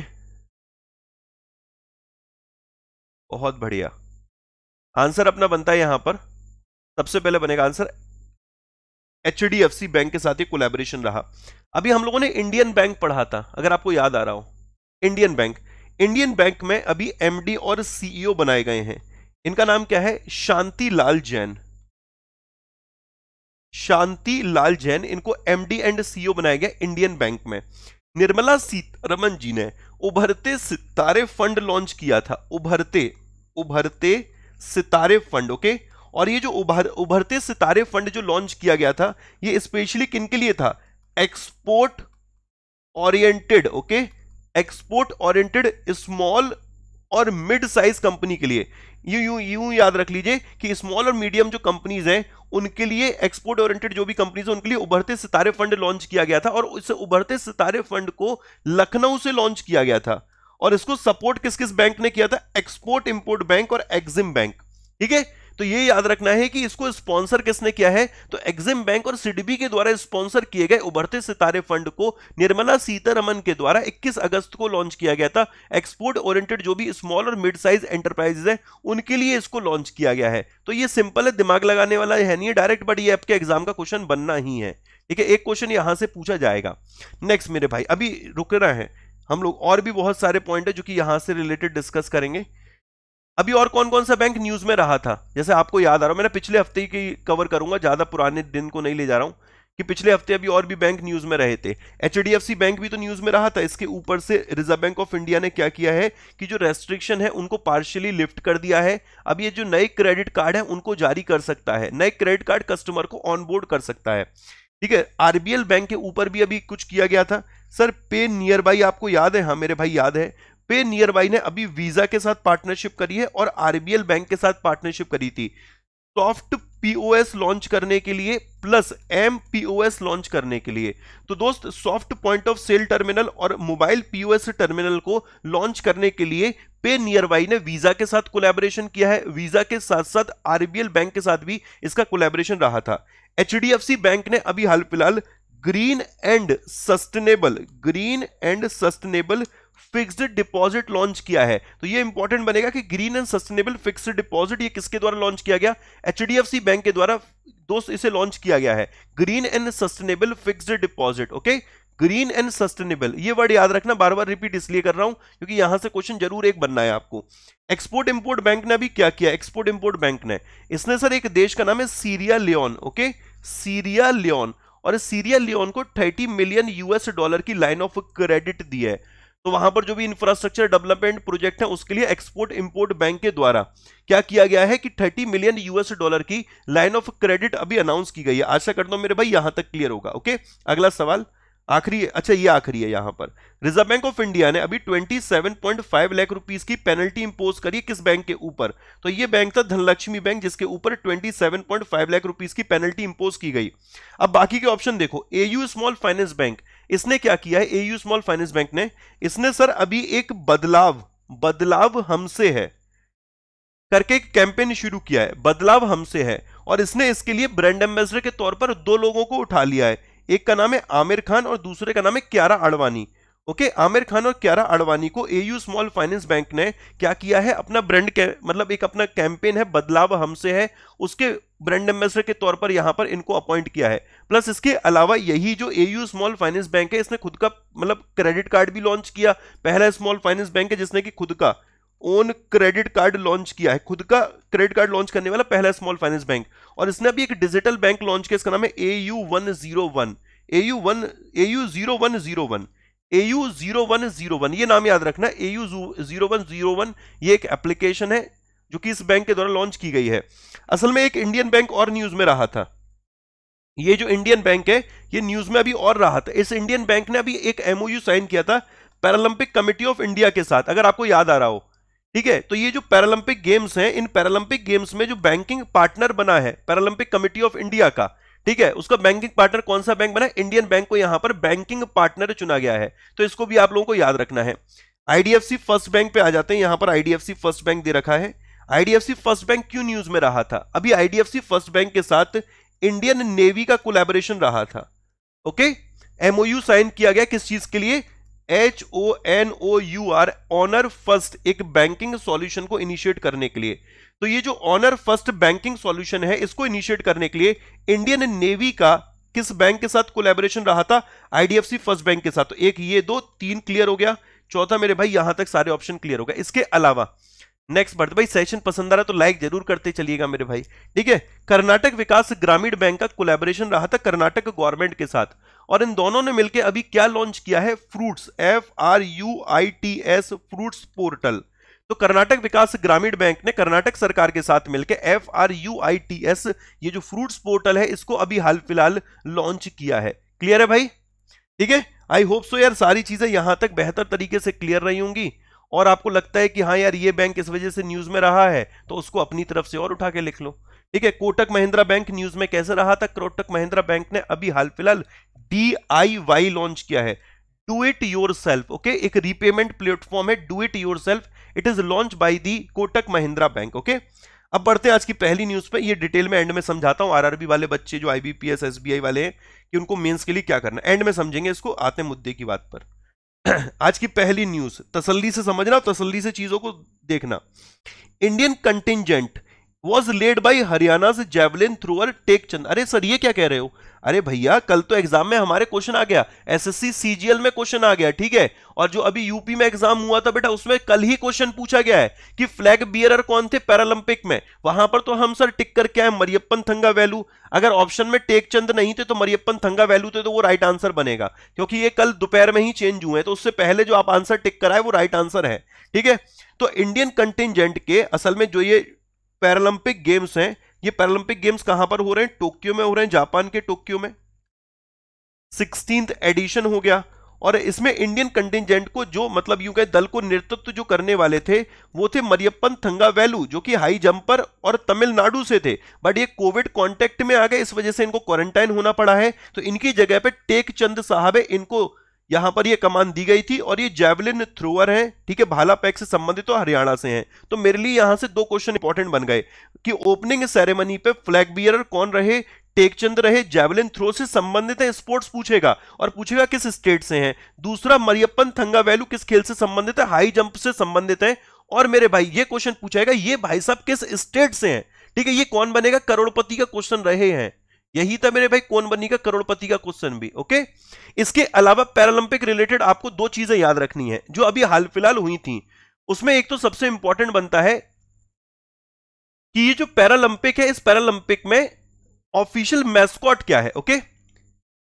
बहुत बढ़िया आंसर अपना बनता है यहां पर सबसे पहले बनेगा आंसर एच बैंक के साथ ही कोलेबोरेशन रहा अभी हम लोगों ने इंडियन बैंक पढ़ा था अगर आपको याद आ रहा हो इंडियन बैंक इंडियन बैंक में अभी एमडी और सीईओ e बनाए गए हैं इनका नाम क्या है शांति लाल जैन शांति लाल जैन इनको एमडी एंड सीईओ बनाया गया इंडियन बैंक में निर्मला सीतारमन जी ने उभरते सितारे फंड लॉन्च किया था उभरते उभरते सितारे फंड ओके और ये जो उभर उभरते सितारे फंड जो लॉन्च किया गया था ये स्पेशली किन के लिए था export oriented okay export oriented small और मिड साइज कंपनी के लिए यूं यूं यू याद रख लीजिए कि स्मॉल और मीडियम जो कंपनीज हैं उनके लिए एक्सपोर्ट ओरिएंटेड जो भी कंपनीज हैं उनके लिए उभरते सितारे फंड लॉन्च किया गया था और उस उभरते सितारे फंड को लखनऊ से लॉन्च किया गया था और इसको सपोर्ट किस किस बैंक ने किया था एक्सपोर्ट इंपोर्ट बैंक और एक्सिम बैंक ठीक है तो ये याद रखना है कि इसको स्पॉन्सर किसने किया है तो एग्जिम बैंक और सिडबी के द्वारा स्पॉन्सर किए गए उभरते सितारे फंड को निर्मला सीतारमन के द्वारा 21 अगस्त को लॉन्च किया गया था एक्सपोर्ट ओरिएंटेड जो भी स्मॉल और मिड साइज एंटरप्राइजेज है उनके लिए इसको लॉन्च किया गया है तो ये सिंपल है दिमाग लगाने वाला है नहीं डायरेक्ट बट ये आपके एग्जाम का क्वेश्चन बनना ही है ठीक है एक क्वेश्चन यहां से पूछा जाएगा नेक्स्ट मेरे भाई अभी रुकना है हम लोग और भी बहुत सारे पॉइंट है जो कि यहां से रिलेटेड डिस्कस करेंगे अभी और कौन कौन सा बैंक न्यूज में रहा था जैसे आपको याद आ रहा हूं मैंने पिछले हफ्ते की कवर करूंगा ज्यादा पुराने दिन को नहीं ले जा रहा हूं कि पिछले हफ्ते अभी और भी बैंक न्यूज में रहे थे एच बैंक भी तो न्यूज में रहा था इसके ऊपर से रिजर्व बैंक ऑफ इंडिया ने क्या किया है कि जो रेस्ट्रिक्शन है उनको पार्शियली लिफ्ट कर दिया है अब ये जो नए क्रेडिट कार्ड है उनको जारी कर सकता है नए क्रेडिट कार्ड कस्टमर को ऑनबोर्ड कर सकता है ठीक है आरबीएल बैंक के ऊपर भी अभी कुछ किया गया था सर पे नियर बाई आपको याद है हाँ मेरे भाई याद है पे नियर बाई ने अभी वीजा के साथ पार्टनरशिप करी है और आरबीएल बैंक के साथ पार्टनरशिप करी थी सॉफ्ट पीओएस लॉन्च करने के लिए प्लस एम पीओएस लॉन्च करने के लिए तो दोस्त soft point of sale terminal और मोबाइल पीओएस टर्मिनल को लॉन्च करने के लिए पे नियर बाई ने वीजा के साथ कोलेबोरेशन किया है वीजा के साथ साथ आरबीएल बैंक के साथ भी इसका कोलेबोरेशन रहा था एच बैंक ने अभी हाल फिलहाल green and sustainable green and sustainable fixed deposit launch किया है तो ये इंपॉर्टेंट बनेगा कि green and sustainable fixed deposit ये किसके द्वारा लॉन्च किया गया एच बैंक के द्वारा दोस्त इसे लॉन्च किया गया है green and sustainable fixed deposit okay green and sustainable ये वर्ड याद रखना बार बार रिपीट इसलिए कर रहा हूं क्योंकि यहां से क्वेश्चन जरूर एक बनना है आपको एक्सपोर्ट इंपोर्ट बैंक ने भी क्या किया एक्सपोर्ट इंपोर्ट बैंक ने इसने सर एक देश का नाम है Sierra Leone okay Sierra Leone और सीरिया लियोन को 30 मिलियन यूएस डॉलर की लाइन ऑफ क्रेडिट दी है तो वहां पर जो भी इंफ्रास्ट्रक्चर डेवलपमेंट प्रोजेक्ट है उसके लिए एक्सपोर्ट इंपोर्ट बैंक के द्वारा क्या किया गया है कि 30 मिलियन यूएस डॉलर की लाइन ऑफ क्रेडिट अभी अनाउंस की गई है आशा करता हूं मेरे भाई यहां तक क्लियर होगा ओके अगला सवाल आखिरी अच्छा ये आखिरी है यहां पर रिजर्व बैंक ऑफ इंडिया ने अभी 27.5 लाख रुपीस की पेनल्टी इंपोज करी किस बैंक के ऊपर तो ये बैंक था धनलक्ष्मी बैंक जिसके ऊपर 27.5 लाख रुपीस की पेनल्टी इंपोज की गई अब बाकी के ऑप्शन देखो एयू स्मॉल फाइनेंस बैंक इसने क्या किया है एयू स्मॉल फाइनेंस बैंक ने इसने सर अभी एक बदलाव बदलाव हमसे है करके एक कैंपेन शुरू किया है बदलाव हमसे है और इसने इसके लिए ब्रांड एम्बेसडर के तौर पर दो लोगों को उठा लिया है एक का नाम है आमिर खान और दूसरे का नाम है क्यारा आडवाणी ओके आमिर खान और क्यारा आडवाणी को एयू स्मॉल फाइनेंस बैंक ने क्या किया है अपना ब्रांड मतलब एक अपना कैंपेन है बदलाव हमसे है उसके ब्रांड एम्बेसडर के तौर पर यहां पर इनको अपॉइंट किया है प्लस इसके अलावा यही जो एयू स्मॉल फाइनेंस बैंक है इसने खुद का मतलब क्रेडिट कार्ड भी लॉन्च किया पहला स्मॉल फाइनेंस बैंक है जिसने कि खुद का ओन क्रेडिट कार्ड लॉन्च किया है खुद का क्रेडिट कार्ड लॉन्च करने वाला पहला स्मॉल फाइनेंस बैंक और इसने अभी एक डिजिटल बैंक लॉन्च किया इसका नाम है A U one zero one A U one A U zero one zero one AU zero one zero one ये नाम याद रखना AU zero one zero one ये एक एप्लीकेशन है जो कि इस बैंक के द्वारा लॉन्च की गई है असल में एक इंडियन बैंक और न्यूज में रहा था ये जो इंडियन बैंक है ये न्यूज में अभी और रहा था इस इंडियन बैंक ने अभी एक एमओयू साइन किया था पैरालंपिक कमिटी ऑफ इंडिया के साथ अगर आपको याद आ रहा हो ठीक है तो ये जो पैरालंपिक गेम्स हैं इन पैरालंपिक गेम्स में जो बैंकिंग पार्टनर बना है पैरालंपिक कमिटी ऑफ इंडिया का ठीक है उसका बैंकिंग पार्टनर कौन सा बैंक बना इंडियन बैंक को यहां पर बैंकिंग पार्टनर चुना गया है तो इसको भी आप लोगों को याद रखना है आईडीएफसी फर्स्ट बैंक पे आ जाते हैं यहां पर आईडीएफसी फर्स्ट बैंक दे रखा है आईडीएफसी फर्स्ट बैंक क्यों न्यूज में रहा था अभी आईडीएफसी फर्स्ट बैंक के साथ इंडियन नेवी का कोलेबोरेशन रहा था ओके एमओयू साइन किया गया किस चीज के लिए H O N O U R honour first एक बैंकिंग सॉल्यूशन को इनिशिएट करने के लिए तो ये जो ऑनर फर्स्ट बैंकिंग सॉल्यूशन है इसको इनिशिएट करने के लिए इंडियन नेवी का किस बैंक के साथ कोलेबोरेशन रहा था आईडीएफसी फर्स्ट बैंक के साथ तो एक ये दो तीन क्लियर हो गया चौथा मेरे भाई यहां तक सारे ऑप्शन क्लियर हो गए इसके अलावा नेक्स्ट बढ़ते भाई सेशन पसंद आ रहा तो लाइक जरूर करते चलिएगा मेरे भाई ठीक है कर्नाटक विकास ग्रामीण बैंक का कोलेबोरेशन रहा था कर्नाटक गवर्नमेंट के साथ और इन दोनों ने मिलकर अभी क्या लॉन्च किया है fruits F R U I T S fruits portal तो कर्नाटक विकास ग्रामीण बैंक ने कर्नाटक सरकार के साथ मिलकर F R U I T S ये जो फ्रूट्स पोर्टल है इसको अभी हाल फिलहाल लॉन्च किया है क्लियर है भाई ठीक है आई होप सो यार सारी चीजें यहां तक बेहतर तरीके से क्लियर रही होंगी और आपको लगता है कि हाँ यार ये बैंक इस वजह से न्यूज में रहा है तो उसको अपनी तरफ से और उठा के लिख लो ठीक है कोटक महिंद्रा बैंक न्यूज में कैसे रहा था कोटक महिंद्रा बैंक ने अभी हाल फिलहाल डी आई वाई लॉन्च किया है do it yourself okay एक रीपेमेंट प्लेटफॉर्म है do it yourself it is launch by the Kotak Mahindra bank okay अब बढ़ते हैं आज की पहली न्यूज पे ये डिटेल में एंड में समझाता हूं आरआरबी वाले बच्चे जो आईबीपीएस एसबीआई वाले हैं कि उनको मेंस के लिए क्या करना एंड में समझेंगे इसको आते मुद्दे की बात पर आज की पहली न्यूज तसल्ली से समझना तसल्ली से चीजों को देखना Indian contingent was led by Haryana से जेवलिन थ्रूअर टेक चंद अरे सर ये क्या कह रहे हो अरे भैया कल तो एग्जाम में हमारे क्वेश्चन आ गया एसएससी सीजीएल में क्वेश्चन आ गया ठीक है और जो अभी यूपी में एग्जाम हुआ था बेटा उसमें कल ही क्वेश्चन पूछा गया है कि फ्लैग बियरर कौन थे पैरालंपिक में वहां पर तो हम सर टिक कर क्या है मरियपन थंगा वैल्यू अगर ऑप्शन में टेक चंद नहीं थे तो मरियपन थंगा वैल्यू थे तो वो राइट आंसर बनेगा क्योंकि ये कल दोपहर में ही चेंज हुए हैं तो उससे पहले जो आप आंसर टिक कराए वो राइट आंसर है ठीक है तो इंडियन कंटिजेंट के असल में जो ये पैरालंपिक गेम्स हैं ये पैरालंपिक गेम्स कहां पर हो रहे हैं टोक्यो में हो रहे हैं जापान के टोक्यो में सिक्सटींथ एडिशन हो गया और इसमें इंडियन कंटिजेंट को जो मतलब यूं कहे दल को नेतृत्व जो करने वाले थे वो थे मरियप्पन थंगा वैलू जो कि हाई जंपर और तमिलनाडु से थे बट ये कोविड कांटेक्ट में आ गए इस वजह से इनको क्वारंटाइन होना पड़ा है तो इनकी जगह पे टेक चंद साहब इनको यहां पर ये कमान दी गई थी और ये जैवलिन थ्रोअर है ठीक है भाला पैक से संबंधित तो हरियाणा से हैं तो मेरे लिए यहां से दो क्वेश्चन इंपॉर्टेंट बन गए कि ओपनिंग सेरेमनी पे फ्लैग बियर कौन रहे टेकचंद रहे जैवलिन थ्रो से संबंधित है स्पोर्ट्स पूछेगा और पूछेगा किस स्टेट से हैं दूसरा मरियप्पन थंगा वैल्यू किस खेल से संबंधित है हाई जंप से संबंधित है और मेरे भाई ये क्वेश्चन पूछेगा ये भाई साहब किस स्टेट से हैं ठीक है ये कौन बनेगा करोड़पति का क्वेश्चन रहे हैं यही था मेरे भाई कौन बनी का करोड़पति का क्वेश्चन भी ओके इसके अलावा पैरालंपिक रिलेटेड आपको दो चीजें याद रखनी है जो अभी हाल फिलहाल हुई थी उसमें एक तो सबसे इंपॉर्टेंट बनता है कि ये जो पैरालंपिक है इस पैरालंपिक में ऑफिशियल मैस्कॉट क्या है ओके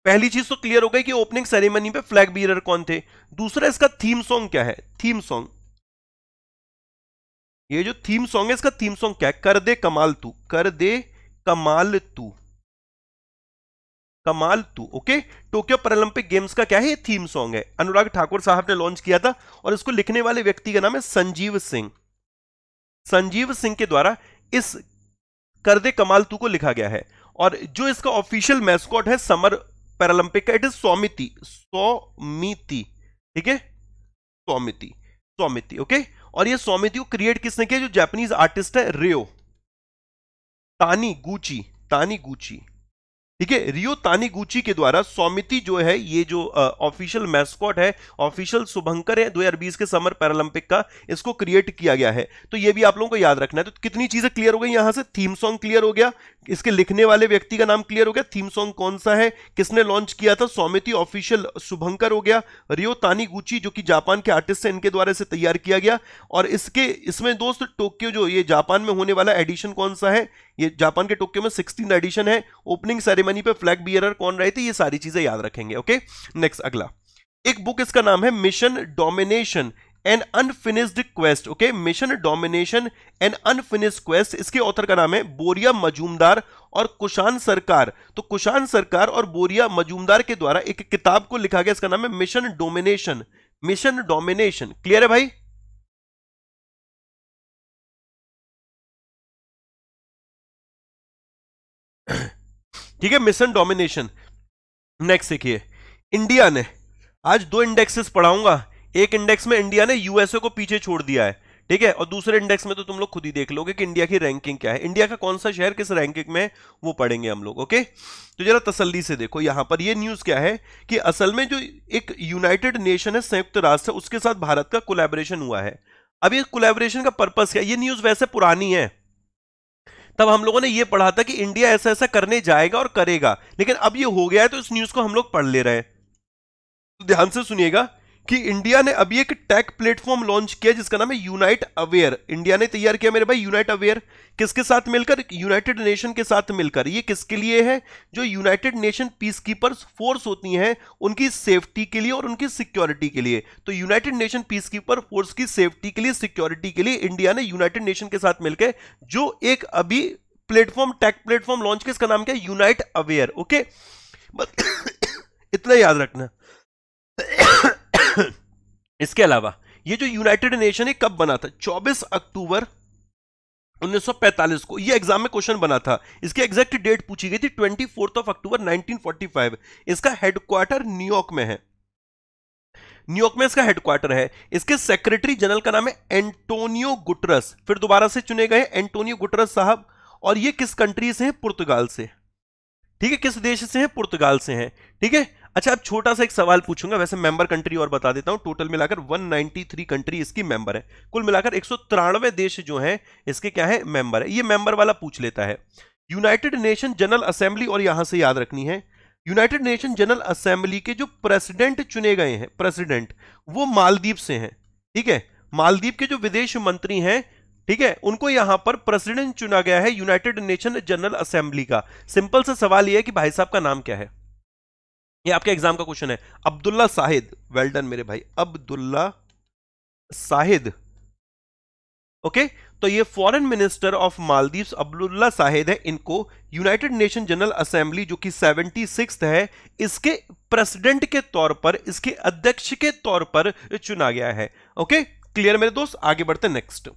पहली चीज तो क्लियर हो गई कि ओपनिंग सेरेमनी पे फ्लैग बीरर कौन थे दूसरा इसका थीम सॉन्ग क्या है थीम सॉन्ग ये जो थीम सॉन्ग है इसका थीम सॉन्ग क्या है कर दे कमाल तू कर दे कमाल तू कमाल तू ओके टोक्यो पैरालंपिक गेम्स का क्या है थीम सॉन्ग है अनुराग ठाकुर साहब ने लॉन्च किया था और इसको लिखने वाले व्यक्ति का नाम है संजीव सिंह संजीव सिंह के द्वारा इस कर दे कमाल तू को लिखा गया है और जो इसका ऑफिशियल मैस्कॉट है समर पैरालंपिक का इट इज सौमिति सौमिति ठीक है सौमिति सौमिति ओके और ये सौमिति को क्रिएट किसने किया जो जापानीज आर्टिस्ट है रेओ तानी गुची तानी गुची ठीक है रियो तानीगुची के द्वारा सौमिति जो है ये जो ऑफिशियल मैस्कॉट है ऑफिशियल शुभंकर है 2020 के समर पैरालंपिक का इसको क्रिएट किया गया है तो ये भी आप लोगों को याद रखना है तो कितनी चीजें क्लियर हो गई यहां से थीम सॉन्ग क्लियर हो गया इसके लिखने वाले व्यक्ति का नाम क्लियर हो गया थीम सॉन्ग कौन सा है किसने लॉन्च किया था सौमिति ऑफिशियल शुभंकर हो गया रियो तानीगुची जो कि जापान के आर्टिस्ट है इनके द्वारा इसे तैयार किया गया और इसके इसमें दोस्त टोक्यो जो ये जापान में होने वाला एडिशन कौन सा है ये जापान के टोक्यो में सिक्सटीन एडिशन है ओपनिंग सेरेमनी मनी पे फ्लैग बियरर कौन रहे थे ये सारी चीजें याद रखेंगे ओके नेक्स्ट अगला एक बुक इसका नाम है mission domination an unfinished quest okay mission domination an unfinished quest इसके ऑथर का नाम है बोरिया मजूमदार और कुशान सरकार तो कुशान सरकार और बोरिया मजूमदार के द्वारा एक किताब को लिखा गया इसका नाम है mission domination mission domination clear है भाई ठीक है मिशन डोमिनेशन नेक्स्ट देखिए इंडिया ने आज दो इंडेक्सेस पढ़ाऊंगा एक इंडेक्स में इंडिया ने यूएसए को पीछे छोड़ दिया है ठीक है और दूसरे इंडेक्स में तो तुम लोग खुद ही देख लोगे कि इंडिया की रैंकिंग क्या है इंडिया का कौन सा शहर किस रैंकिंग में है वो पढ़ेंगे हम लोग ओके तो जरा तसल्ली से देखो यहां पर ये न्यूज क्या है कि असल में जो एक यूनाइटेड नेशन है संयुक्त राष्ट्र उसके साथ भारत का कोलेबोरेशन हुआ है अब ये कोलेबोरेशन का पर्पज क्या ये न्यूज वैसे पुरानी है तब हम लोगों ने ये पढ़ा था कि इंडिया ऐसा ऐसा करने जाएगा और करेगा लेकिन अब ये हो गया है तो इस न्यूज को हम लोग पढ़ ले रहे हैं तो ध्यान से सुनिएगा कि इंडिया ने अभी एक टेक प्लेटफॉर्म लॉन्च किया जिसका नाम है यूनाइट अवेयर इंडिया ने तैयार किया मेरे भाई यूनाइट अवेयर किसके साथ मिलकर यूनाइटेड नेशन के साथ मिलकर ये किसके लिए है जो united nation peace keepers force होती हैं उनकी सेफ्टी के लिए और उनकी सिक्योरिटी के लिए तो united nation peace keeper force की सेफ्टी के लिए सिक्योरिटी के लिए इंडिया ने यूनाइटेड नेशन के साथ मिलकर जो एक अभी प्लेटफॉर्म टेक प्लेटफॉर्म लॉन्च किया इसका नाम क्या यूनाइट अवेयर ओके बस इतना याद रखना इसके अलावा ये जो यूनाइटेड नेशन है कब बना था 24 अक्टूबर 1945 को ये एग्जाम में क्वेश्चन बना था इसकी एग्जैक्ट डेट पूछी गई थी ट्वेंटी ऑफ अक्टूबर 1945 इसका हेडक्वार्टर न्यूयॉर्क में है न्यूयॉर्क में इसका हेडक्वार्टर है इसके सेक्रेटरी जनरल का नाम है एंटोनियो गुटरस फिर दोबारा से चुने गए एंटोनियो गुटरस साहब और ये किस कंट्री से है पुर्तगाल से ठीक है किस देश से है पुर्तगाल से है ठीक है अच्छा अब छोटा सा एक सवाल पूछूंगा वैसे मेंबर कंट्री और बता देता हूं टोटल मिलाकर 193 कंट्री इसकी मेंबर है कुल मिलाकर एक देश जो हैं इसके क्या है मेंबर है ये मेंबर वाला पूछ लेता है यूनाइटेड नेशन जनरल असेंबली और यहां से याद रखनी है यूनाइटेड नेशन जनरल असेंबली के जो प्रेसिडेंट चुने गए हैं प्रेसिडेंट वो मालदीव से हैं ठीक है मालदीव के जो विदेश मंत्री हैं ठीक है उनको यहां पर प्रेसिडेंट चुना गया है यूनाइटेड नेशन जनरल असेंबली का सिंपल सा सवाल यह है कि भाई साहब का नाम क्या है ये आपके एग्जाम का क्वेश्चन है अब्दुल्ला साहिद वेल डन मेरे भाई अब्दुल्ला साहिद ओके तो ये foreign minister of Maldives Abdulla Shahid है इनको यूनाइटेड नेशन जनरल असेंबली जो कि सेवेंटी है इसके प्रेसिडेंट के तौर पर इसके अध्यक्ष के तौर पर चुना गया है ओके क्लियर मेरे दोस्त आगे बढ़ते नेक्स्ट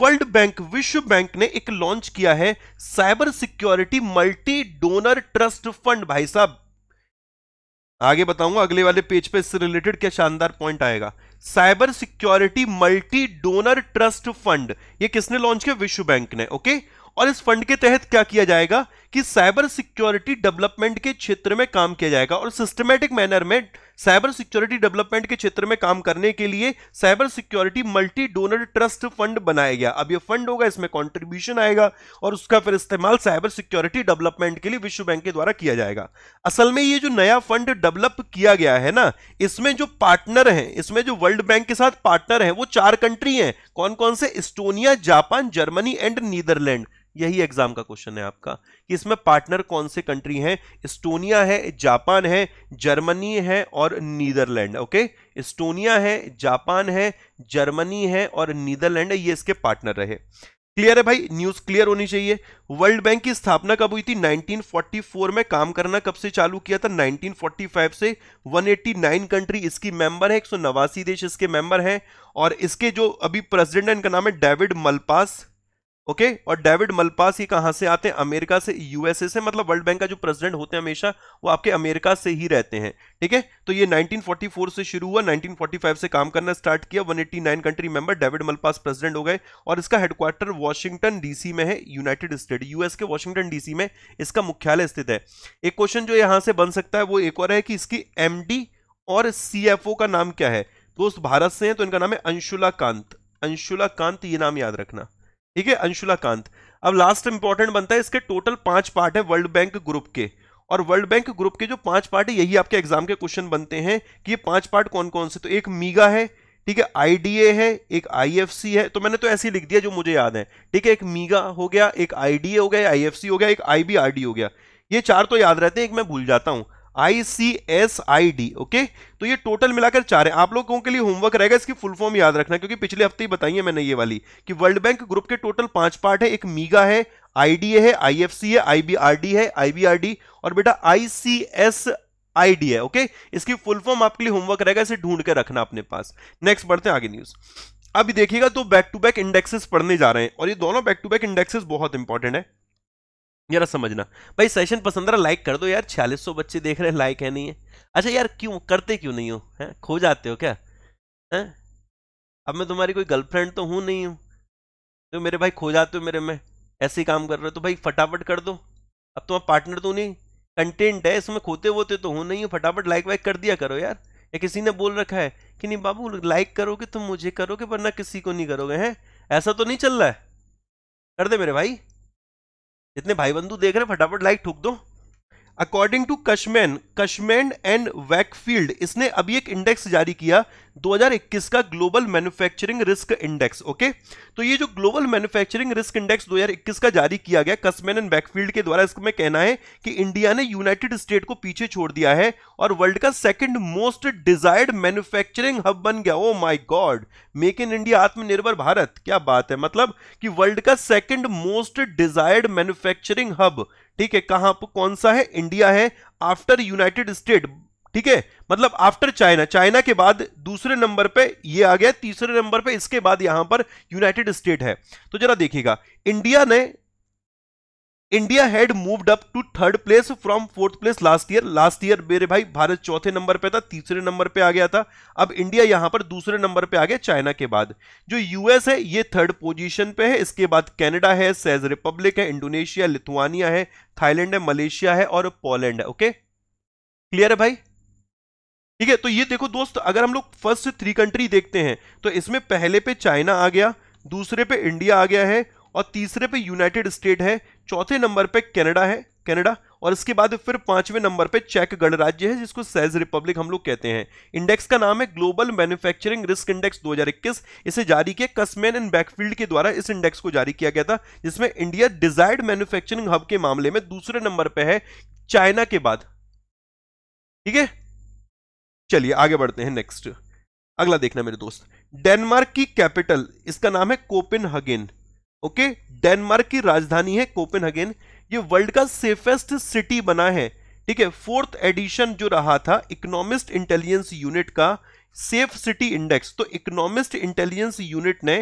वर्ल्ड बैंक विश्व बैंक ने एक लॉन्च किया है cyber security multi donor trust fund भाई साहब आगे बताऊंगा अगले वाले पेज पे इससे रिलेटेड क्या शानदार पॉइंट आएगा cyber security multi donor trust fund ये किसने लॉन्च किया विश्व बैंक ने ओके और इस फंड के तहत क्या किया जाएगा कि साइबर सिक्योरिटी डेवलपमेंट के क्षेत्र में काम किया जाएगा और सिस्टमेटिक मैनर में साइबर सिक्योरिटी डेवलपमेंट के क्षेत्र में काम करने के लिए cyber security multi donor trust fund बनाया गया अब ये फंड होगा इसमें कंट्रीब्यूशन आएगा और उसका फिर इस्तेमाल साइबर सिक्योरिटी डेवलपमेंट के लिए विश्व बैंक के द्वारा किया जाएगा असल में ये जो नया फंड डेवलप किया गया है ना इसमें जो पार्टनर है इसमें जो वर्ल्ड बैंक के साथ पार्टनर है वो चार कंट्री है कौन कौन से Estonia Japan Germany and Netherlands यही एग्जाम का क्वेश्चन है आपका कि इसमें पार्टनर कौन से कंट्री हैं इस्टोनिया है जापान है जर्मनी है और नीदरलैंड ओके इस्टोनिया है जापान है जर्मनी है और नीदरलैंड ये इसके पार्टनर रहे क्लियर है भाई न्यूज क्लियर होनी चाहिए वर्ल्ड बैंक की स्थापना कब हुई थी 1944 में काम करना कब से चालू किया था 1945 से 189 कंट्री इसकी मेंबर है एक देश इसके मेंबर हैं और इसके जो अभी प्रेसिडेंट है इनका नाम है डेविड मलपास ओके और डेविड मलपास ये कहां से आते हैं अमेरिका से यूएसए से मतलब वर्ल्ड बैंक का जो प्रेसिडेंट होते हैं हमेशा वो आपके अमेरिका से ही रहते हैं ठीक है तो ये 1944 से शुरू हुआ 1945 से काम करना स्टार्ट किया 189 country member David Malpass president हो गए और इसका हेडक्वार्टर वॉशिंगटन डीसी में है यूनाइटेड स्टेट यूएस के वॉशिंगटन डीसी में इसका मुख्यालय स्थित है एक क्वेश्चन जो यहां से बन सकता है वो एक और है कि इसकी एम और सी का नाम क्या है दोस्त भारत से है तो इनका नाम है अंशुला कांत अंशुला कांत ये नाम याद रखना ठीक है अंशुला कांत अब लास्ट इंपॉर्टेंट बनता है इसके टोटल पांच पार्ट है वर्ल्ड बैंक ग्रुप के और वर्ल्ड बैंक ग्रुप के जो पांच पार्ट है यही आपके एग्जाम के क्वेश्चन बनते हैं कि ये पांच पार्ट कौन कौन से तो एक मीगा है ठीक है आईडीए है एक आईएफसी है तो मैंने तो ऐसे लिख दिया जो मुझे याद है ठीक है एक मीगा हो गया एक आईडीए हो गया आईएफसी हो गया एक आईबीआरडी हो गया ये चार तो याद रहते हैं एक मैं भूल जाता हूं I C S I D okay तो ये टोटल मिलाकर चार है आप लोगों के लिए होमवर्क रहेगा इसकी फुल फॉर्म याद रखना क्योंकि पिछले हफ्ते ही बताइए मैंने ये वाली कि वर्ल्ड बैंक ग्रुप के टोटल पांच पार्ट है एक मीगा है आईडीए है सी है डी है डी और बेटा आई डी है ओके इसकी फुल फॉर्म आपके लिए होमवर्क रहेगा इसे ढूंढ कर रखना अपने पास नेक्स्ट बढ़ते हैं आगे न्यूज अभी देखिएगा तो बैक टू बैक इंडेक्सेस पढ़ने जा रहे हैं और ये दोनों बैक टू बैक इंडेक्सेस बहुत इंपॉर्टेंट है जरा समझना भाई सेशन पसंद रहा लाइक कर दो यार छियालीस सौ बच्चे देख रहे हैं लाइक है नहीं है अच्छा यार क्यों करते क्यों नहीं हो हैं खो जाते हो क्या है अब मैं तुम्हारी कोई गर्लफ्रेंड तो हूँ नहीं हूँ तो मेरे भाई खो जाते हो मेरे में ऐसे ही काम कर रहे हो तो भाई फटाफट कर दो अब तुम्हारा पार्टनर तो नहीं कंटेंट है इसमें खोते वोते तो हूँ नहीं हूँ फटाफट लाइक वाइक कर दिया करो यार या किसी ने बोल रखा है कि नहीं बाबू लाइक करोगे तुम तो मुझे करोगे वरना किसी को नहीं करोगे हैं ऐसा तो नहीं चल रहा है कर दे मेरे भाई जितने भाई बंधु देख रहे हैं फटाफट लाइक ठोक दो according to Cushman Cushman and Wakefield इसने अभी एक इंडेक्स जारी किया 2021 का global manufacturing risk index okay तो ये जो ग्लोबल मैन्युफैक्चरिंग रिस्क इंडेक्स 2021 का जारी किया गया कश्मैन एंड वैकफील्ड के द्वारा इसमें कहना है कि इंडिया ने यूनाइटेड स्टेट को पीछे छोड़ दिया है और वर्ल्ड का second most desired manufacturing hub बन गया oh my god make in India आत्मनिर्भर भारत क्या बात है मतलब कि वर्ल्ड का second most desired manufacturing hub ठीक है कहां पर कौन सा है इंडिया है आफ्टर यूनाइटेड स्टेट ठीक है मतलब आफ्टर चाइना चाइना के बाद दूसरे नंबर पे ये आ गया तीसरे नंबर पे इसके बाद यहां पर यूनाइटेड स्टेट है तो जरा देखिएगा इंडिया ने India had moved up to third place from fourth place last year last year मेरे भाई भारत चौथे नंबर पे था तीसरे नंबर पे आ गया था अब इंडिया यहां पर दूसरे नंबर पे आ गया चाइना के बाद जो यूएस है ये थर्ड पोजीशन पे है इसके बाद कनाडा है सेज रिपब्लिक है इंडोनेशिया लिथुआनिया है थाईलैंड है मलेशिया है और पोलैंड है ओके क्लियर है भाई ठीक है तो ये देखो दोस्त अगर हम लोग फर्स्ट थ्री कंट्री देखते हैं तो इसमें पहले पे चाइना आ गया दूसरे पे इंडिया आ गया है और तीसरे पे यूनाइटेड स्टेट है चौथे नंबर पे कनाडा है कनाडा और इसके बाद फिर पांचवें नंबर पे चेक गणराज्य है जिसको सैज रिपब्लिक हम लोग कहते हैं इंडेक्स का नाम है ग्लोबल मैन्युफैक्चरिंग रिस्क इंडेक्स 2021 इसे जारी किया कसमैन एंड बैकफील्ड के द्वारा इस इंडेक्स को जारी किया गया था जिसमें इंडिया डिजायर्ड मैन्युफैक्चरिंग हब के मामले में दूसरे नंबर पर है चाइना के बाद ठीक है चलिए आगे बढ़ते हैं नेक्स्ट अगला देखना मेरे दोस्त डेनमार्क की कैपिटल इसका नाम है कोपिन हगेन ओके डेनमार्क की राजधानी है कोपेनहेगन ये वर्ल्ड का सेफेस्ट सिटी बना है ठीक है फोर्थ एडिशन जो रहा था इकोनॉमिस्ट इंटेलिजेंस यूनिट का सेफ सिटी इंडेक्स तो इकोनॉमिस्ट इंटेलिजेंस यूनिट ने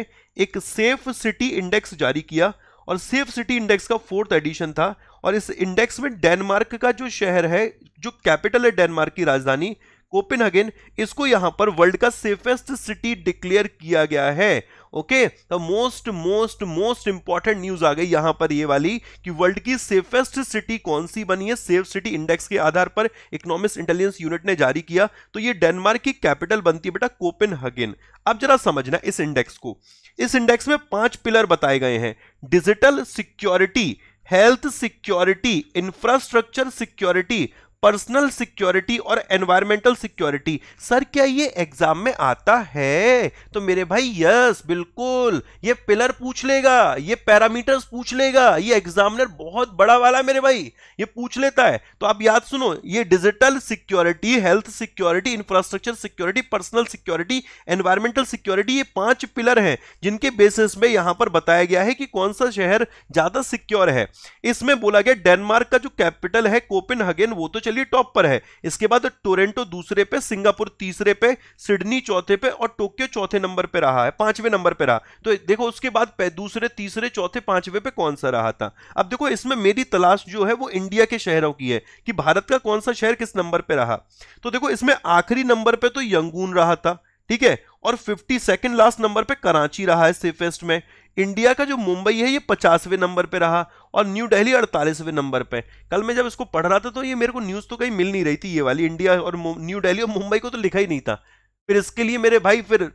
एक सेफ सिटी इंडेक्स जारी किया और सेफ सिटी इंडेक्स का फोर्थ एडिशन था और इस इंडेक्स में डेनमार्क का जो शहर है जो कैपिटल है डेनमार्क की राजधानी कोपेनहेगन इसको यहां पर वर्ल्ड का सेफेस्ट सिटी डिक्लेयर किया गया है ओके तो most most most important news आ गई यहां पर ये वाली कि वर्ल्ड की सेफेस्ट सिटी कौन सी बनी है सेफ सिटी इंडेक्स के आधार पर इकोनॉमिक इंटेलिजेंस यूनिट ने जारी किया तो ये डेनमार्क की कैपिटल बनती है बेटा हगेन अब जरा समझना इस इंडेक्स को इस इंडेक्स में पांच पिलर बताए गए हैं digital security health security infrastructure security personal security और एनवायरमेंटल सिक्योरिटी सर क्या ये एग्जाम में आता है तो मेरे भाई यस बिल्कुल ये पिलर पूछ लेगा ये पैरामीटर्स पूछ लेगा ये एग्जामिनर बहुत बड़ा वाला मेरे भाई ये पूछ लेता है तो आप याद सुनो ये digital security health security infrastructure security personal security environmental security ये पांच पिलर हैं जिनके बेसिस में यहां पर बताया गया है कि कौन सा शहर ज्यादा सिक्योर है इसमें बोला गया डेनमार्क का जो कैपिटल है कोपिन वो तो चलिए टॉप पर है इसके बाद टोरेंटो दूसरे पे सिंगापुर तीसरे पे सिडनी चौथे पे और टोक्यो चौथे नंबर पे रहा है पांचवें नंबर पे रहा तो देखो उसके बाद दूसरे तीसरे चौथे पांचवें पे कौन सा रहा था अब देखो इसमें मेरी तलाश जो है वो इंडिया के शहरों की है कि भारत का कौन सा शहर किस नंबर पर रहा तो देखो इसमें आखिरी नंबर पर तो यंगून रहा था ठीक है और फिफ्टी सेकेंड लास्ट नंबर पे कराची रहा है सेफेस्ट में इंडिया का जो मुंबई है ये पचासवें नंबर पे रहा और न्यू दिल्ली अड़तालीसवें नंबर पे कल मैं जब इसको पढ़ रहा था तो ये मेरे को न्यूज़ तो कहीं मिल नहीं रही थी ये वाली इंडिया और न्यू दिल्ली और मुंबई को तो लिखा ही नहीं था फिर इसके लिए मेरे भाई फिर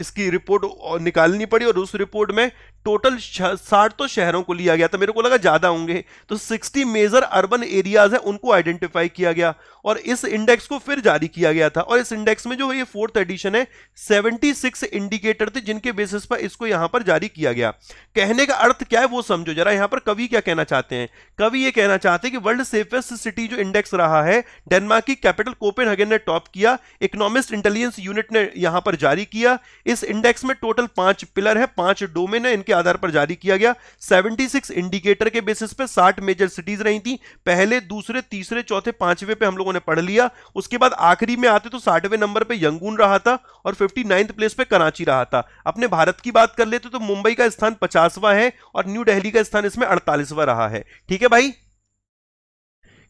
इसकी रिपोर्ट निकालनी पड़ी और उस रिपोर्ट में टोटल साठ तो शहरों को लिया गया था मेरे को लगा ज़्यादा होंगे तो 60 मेजर अर्बन एरियाज हैं उनको आइडेंटिफाई किया गया और इस इंडेक्स को फिर जारी किया गया था और इस इंडेक्स में जो ये फोर्थ एडिशन है 76 इंडिकेटर थे जिनके बेसिस पर इसको यहाँ पर जारी किया गया कहने का अर्थ क्या है वो समझो जरा यहाँ पर कवि क्या कहना चाहते हैं कवि ये कहना चाहते हैं कि वर्ल्ड सेफेस्ट सिटी जो इंडेक्स रहा है डेनमार्क की कैपिटल कोपेन ने टॉप किया इकोनॉमिस्ट इंटेलिजेंस यूनिट ने यहां पर जारी किया इस इंडेक्स में टोटल पांच पिलर है पांच डोमेन है इनके आधार पर जारी किया गया 76 इंडिकेटर के बेसिस पे 60 मेजर सिटीज रही थी पहले दूसरे तीसरे चौथे पांचवे पे हम लोगों ने पढ़ लिया उसके बाद आखिरी में आते तो साठवें नंबर पे यंगून रहा था और फिफ्टी प्लेस पे कराची रहा था अपने भारत की बात कर लेते तो मुंबई का स्थान पचासवा है और न्यू डेहली का स्थान इसमें अड़तालीसवा रहा है ठीक है भाई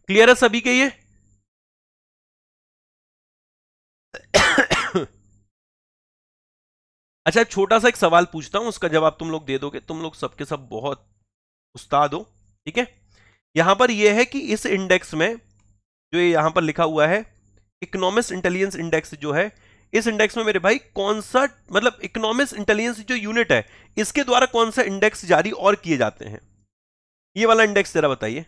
क्लियर है सभी के ये अच्छा एक छोटा सा एक सवाल पूछता हूँ उसका जवाब तुम लोग दे दोगे तुम लोग सबके सब बहुत उस्ताद हो ठीक है यहाँ पर यह है कि इस इंडेक्स में जो यहाँ पर लिखा हुआ है इकोनॉमिक्स इंटेलिजेंस इंडेक्स जो है इस इंडेक्स में मेरे भाई कौन सा मतलब इकोनॉमिक्स इंटेलिजेंस जो यूनिट है इसके द्वारा कौन सा इंडेक्स जारी और किए जाते हैं ये वाला इंडेक्स जरा बताइए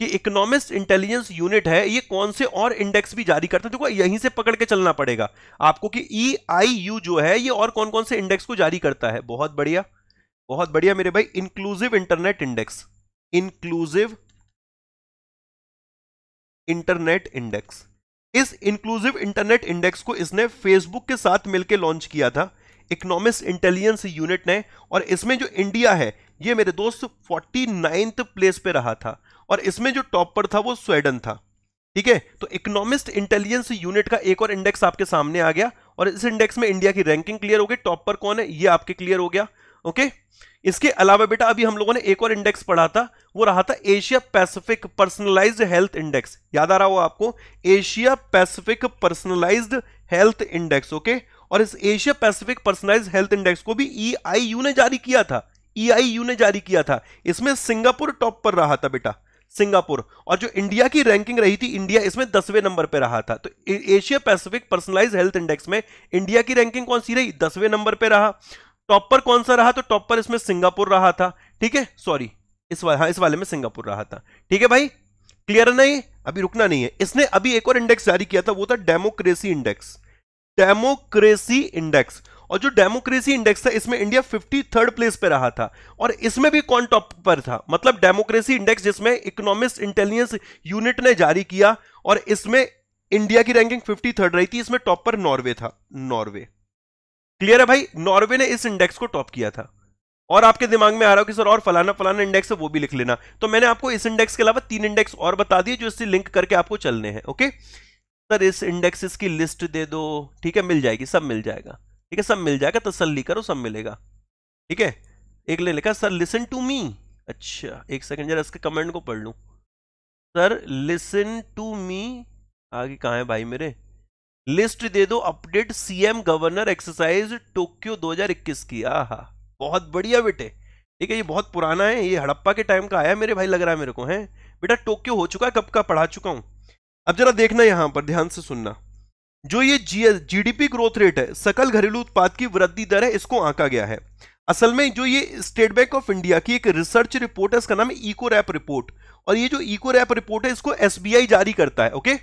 कि इकोनॉमिस्ट इंटेलिजेंस यूनिट है ये कौन से और इंडेक्स भी जारी करता है देखो यहीं से पकड़ के चलना पड़ेगा आपको कि ई आई यू जो है ये और कौन कौन से इंडेक्स को जारी करता है बहुत बढ़िया बहुत बढ़िया मेरे भाई inclusive internet index inclusive internet index इस इंक्लूसिव इंटरनेट इंडेक्स को इसने फेसबुक के साथ मिलकर लॉन्च किया था इकोनॉमिक इंटेलिजेंस यूनिट ने और इसमें जो इंडिया है ये मेरे दोस्त फोर्टी नाइन्थ प्लेस पे रहा था और इसमें जो टॉप पर था वो स्वेडन था ठीक है तो इकोनॉमिस्ट इंटेलिजेंस यूनिट का एक और इंडेक्स आपके सामने आ गया और इस इंडेक्स में इंडिया की रैंकिंग क्लियर हो गई टॉप पर कौन है ये आपके क्लियर हो गया ओके इसके अलावा बेटा अभी हम लोगों ने एक और इंडेक्स पढ़ा था वो रहा था Asia Pacific personalised health index याद आ रहा हो आपको Asia Pacific personalised health index okay और इस Asia Pacific personalise health index को भी ईआईयू e ने जारी किया था ईआईयू e ने जारी किया था इसमें सिंगापुर टॉप पर रहा था बेटा सिंगापुर और जो इंडिया की रैंकिंग रही थी इंडिया इसमें दसवें नंबर पर रहा था तो Asia Pacific personalise health index में इंडिया की रैंकिंग कौन सी रही दसवें नंबर पर रहा टॉप पर कौन सा रहा तो टॉप पर इसमें सिंगापुर रहा था ठीक है सॉरी इस वाले हाँ इस वाले में सिंगापुर रहा था ठीक है भाई क्लियर नहीं अभी रुकना नहीं है इसने अभी एक और इंडेक्स जारी किया था वो था डेमोक्रेसी इंडेक्स डेमोक्रेसी इंडेक्स और जो डेमोक्रेसी इंडेक्स था इसमें इंडिया फिफ्टी थर्ड प्लेस पे रहा था और इसमें भी कौन टॉप पर था मतलब डेमोक्रेसी इंडेक्स जिसमें इकोनॉमिक इंटेलिजेंस यूनिट ने जारी किया और इसमें इंडिया की रैंकिंग फिफ्टी थर्ड रही थी इसमें टॉप पर नॉर्वे था नॉर्वे क्लियर है भाई नॉर्वे ने इस इंडेक्स को टॉप किया था और आपके दिमाग में आ रहा हो कि सर और फलाना फलाना इंडेक्स है वो भी लिख लेना तो मैंने आपको इस इंडेक्स के अलावा तीन इंडेक्स और बता दिए जो इससे लिंक करके आपको चलने हैं ओके सर इस इंडेक्सेस की लिस्ट दे दो ठीक है मिल जाएगी सब मिल जाएगा ठीक है सब मिल जाएगा तसल्ली करो सब मिलेगा ठीक है एक ले लिखा सर लिसन टू मी अच्छा एक सेकंड जरा इसके कमेंट को पढ़ लू सर लिसन टू मी आगे कहा है भाई मेरे लिस्ट दे दो update CM governor exercise Tokyo 2021 की आहा बहुत बढ़िया बेटे ठीक है ये बहुत पुराना है ये हड़प्पा के टाइम का आया मेरे भाई लग रहा है मेरे को है बेटा टोक्यो हो चुका है कब का पढ़ा चुका हूं अब जरा देखना यहां पर ध्यान से सुनना जो ये जीडीपी ग्रोथ रेट है सकल घरेलू उत्पाद की वृद्धि दर है इसको आंका गया है असल में जो ये स्टेट बैंक ऑफ इंडिया की एक रिसर्च रिपोर्ट है इसका नाम है इको रैप रिपोर्ट और ये जो इको रैप रिपोर्ट है इसको एसबीआई जारी करता है ओके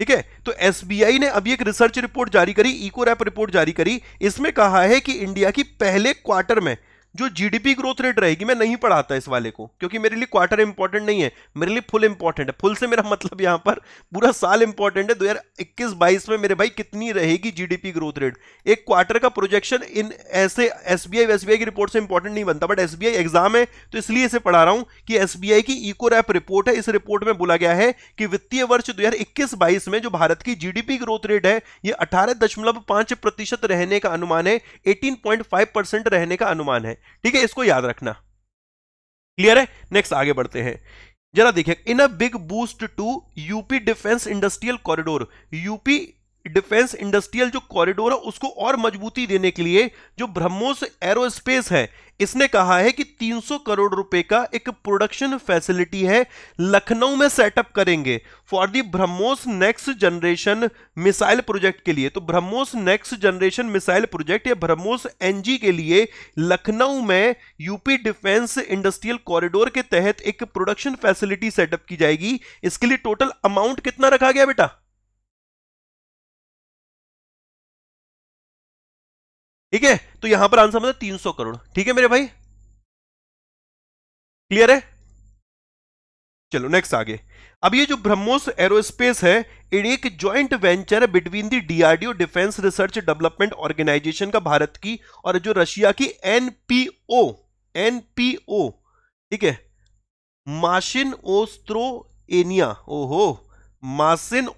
ठीक है तो एसबीआई ने अभी एक रिसर्च रिपोर्ट जारी करी इको रैप रिपोर्ट जारी करी इसमें कहा है कि इंडिया की पहले क्वार्टर में जो जीडीपी ग्रोथ रेट रहेगी मैं नहीं पढ़ाता इस वाले को क्योंकि मेरे लिए क्वार्टर इंपॉर्टेंट नहीं है मेरे लिए फुल इंपॉर्टेंट है फुल से मेरा मतलब यहां पर पूरा साल इंपॉर्टेंट है दो हजार इक्कीस बाईस में मेरे भाई कितनी रहेगी जीडीपी ग्रोथ रेट एक क्वार्टर का प्रोजेक्शन इन ऐसे एसबीआई एसबीआई की रिपोर्ट से इंपॉर्टेंट नहीं बनता बट एसबीआई एग्जाम है तो इसलिए इसे पढ़ा रहा हूं कि एसबीआई की इको रैप रिपोर्ट है इस रिपोर्ट में बोला गया है कि वित्तीय वर्ष दो हजार में जो भारत की जीडीपी ग्रोथ रेट है ये अठारह प्रतिशत रहने का अनुमान है एटीन रहने का अनुमान है ठीक है इसको याद रखना क्लियर है नेक्स्ट आगे बढ़ते हैं जरा देखिए in a big boost to UP defence industrial corridor UP defence industrial जो कॉरिडोर है उसको और मजबूती देने के लिए जो ब्रह्मोस एरोस्पेस है इसने कहा है कि 300 करोड़ रुपए का एक प्रोडक्शन फैसिलिटी है लखनऊ में सेटअप करेंगे for the BrahMos next generation missile project के लिए तो BrahMos next generation missile project या ब्रह्मोस एनजी के लिए लखनऊ में यूपी डिफेंस इंडस्ट्रियल कॉरिडोर के तहत एक प्रोडक्शन फैसिलिटी सेटअप की जाएगी इसके लिए टोटल अमाउंट कितना रखा गया बेटा ठीक है तो यहां पर आंसर मतलब तीन सौ करोड़ ठीक है मेरे भाई क्लियर है चलो नेक्स्ट आगे अब ये जो ब्रह्मोस एरोस्पेस है एक ज्वाइंट वेंचर है between the DRDO defence research development organisation का भारत की और जो रशिया की एनपीओ एनपीओ ठीक है माशिन एनिया ओहो मासिन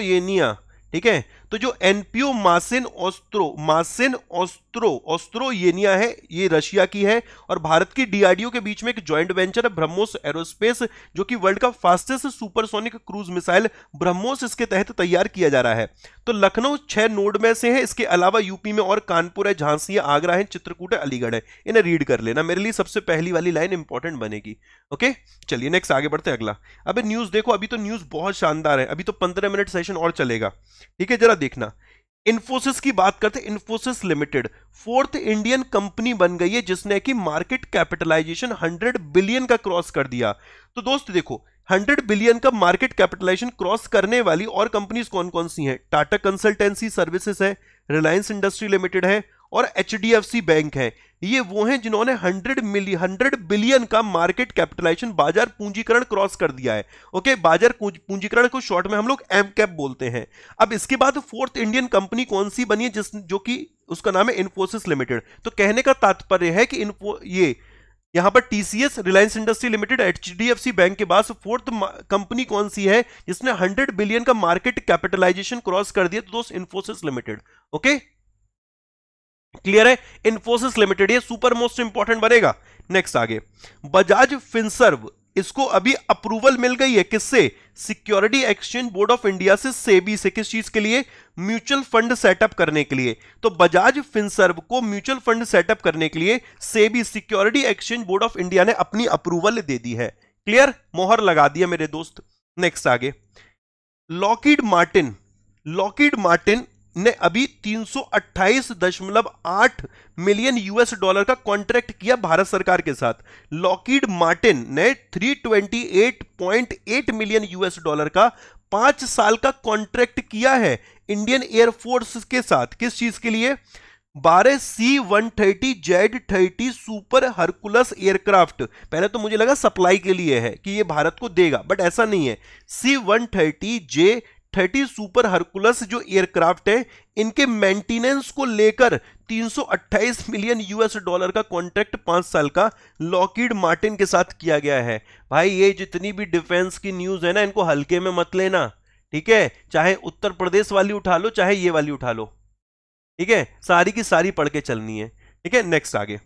एनिया ठीक है तो जो एनपीओ मासिन ऑस्त्रो मासिन ऑस्त्रो ऑस्त्रो येनिया है ये रशिया की है और भारत की डीआरडीओ के बीच में एक ज्वाइंट वेंचर है ब्रह्मोस एरोस्पेस जो कि वर्ल्ड का fastest supersonic cruise missile BrahMos इसके तहत तैयार किया जा रहा है तो लखनऊ छह नोड में से है इसके अलावा यूपी में और कानपुर है झांसी है आगरा है चित्रकूट है अलीगढ़ है इन्हें रीड कर लेना मेरे लिए सबसे पहली वाली लाइन इंपॉर्टेंट बनेगी ओके चलिए नेक्स्ट आगे बढ़ते हैं अगला अब न्यूज देखो अभी तो न्यूज बहुत शानदार है अभी तो पंद्रह मिनट सेशन और चलेगा ठीक है जरा देखना इन्फोसिस की बात करते हैं Infosys limited fourth Indian company बन गई है जिसने कि मार्केट कैपिटलाइजेशन 100 बिलियन का क्रॉस कर दिया तो दोस्त देखो 100 बिलियन का मार्केट कैपिटलाइजेशन क्रॉस करने वाली और कंपनीज कौन कौन सी हैं टाटा कंसल्टेंसी सर्विसेज है रिलायंस इंडस्ट्री लिमिटेड है और एच बैंक है ये वो हैं जिन्होंने 100 मिली 100 बिलियन का मार्केट कैपिटलाइजेशन बाजार पूंजीकरण क्रॉस कर दिया है ओके बाजार पूंजीकरण को शॉर्ट में हम लोग एम कैप बोलते हैं अब इसके बाद फोर्थ इंडियन कंपनी कौन सी बनी है जिस जो कि उसका नाम है इन्फोसिस लिमिटेड तो कहने का तात्पर्य है कि इन्फो ये यहां पर TCS Reliance industry limited HDFC bank के पास फोर्थ कंपनी कौन सी है जिसने 100 बिलियन का मार्केट कैपिटलाइजेशन क्रॉस कर दिया तो दोस्त इन्फोसिस लिमिटेड ओके क्लियर है इन्फोसिस लिमिटेड ये सुपर मोस्ट इंपॉर्टेंट बनेगा नेक्स्ट आगे बजाज फिनसर्व इसको अभी अप्रूवल मिल गई है किससे security exchange board of India से सेबी से किस चीज के लिए म्यूचुअल फंड सेटअप करने के लिए तो बजाज फिनसर्व को म्यूचुअल फंड सेटअप करने के लिए SEBI security exchange board of India ने अपनी अप्रूवल दे दी है क्लियर मोहर लगा दिया मेरे दोस्त नेक्स्ट आगे लॉकिड मार्टिन लॉकिड मार्टिन ने अभी 328.8 मिलियन यूएस डॉलर का कॉन्ट्रैक्ट किया भारत सरकार के साथ लॉकिड मार्टिन ने 328.8 मिलियन यूएस डॉलर का पांच साल का कॉन्ट्रैक्ट किया है इंडियन एयरफोर्स के साथ किस चीज के लिए बारह C one thirty Z thirty super Hercules aircraft पहले तो मुझे लगा सप्लाई के लिए है कि ये भारत को देगा बट ऐसा नहीं है C one thirty J thirty super Hercules जो एयरक्राफ्ट है इनके मेंटेनेंस को लेकर 328 मिलियन यूएस डॉलर का कॉन्ट्रैक्ट पांच साल का लॉकिड मार्टिन के साथ किया गया है भाई ये जितनी भी डिफेंस की न्यूज है ना इनको हल्के में मत लेना ठीक है चाहे उत्तर प्रदेश वाली उठा लो चाहे ये वाली उठा लो ठीक है सारी की सारी पढ़ के चलनी है ठीक है नेक्स्ट आगे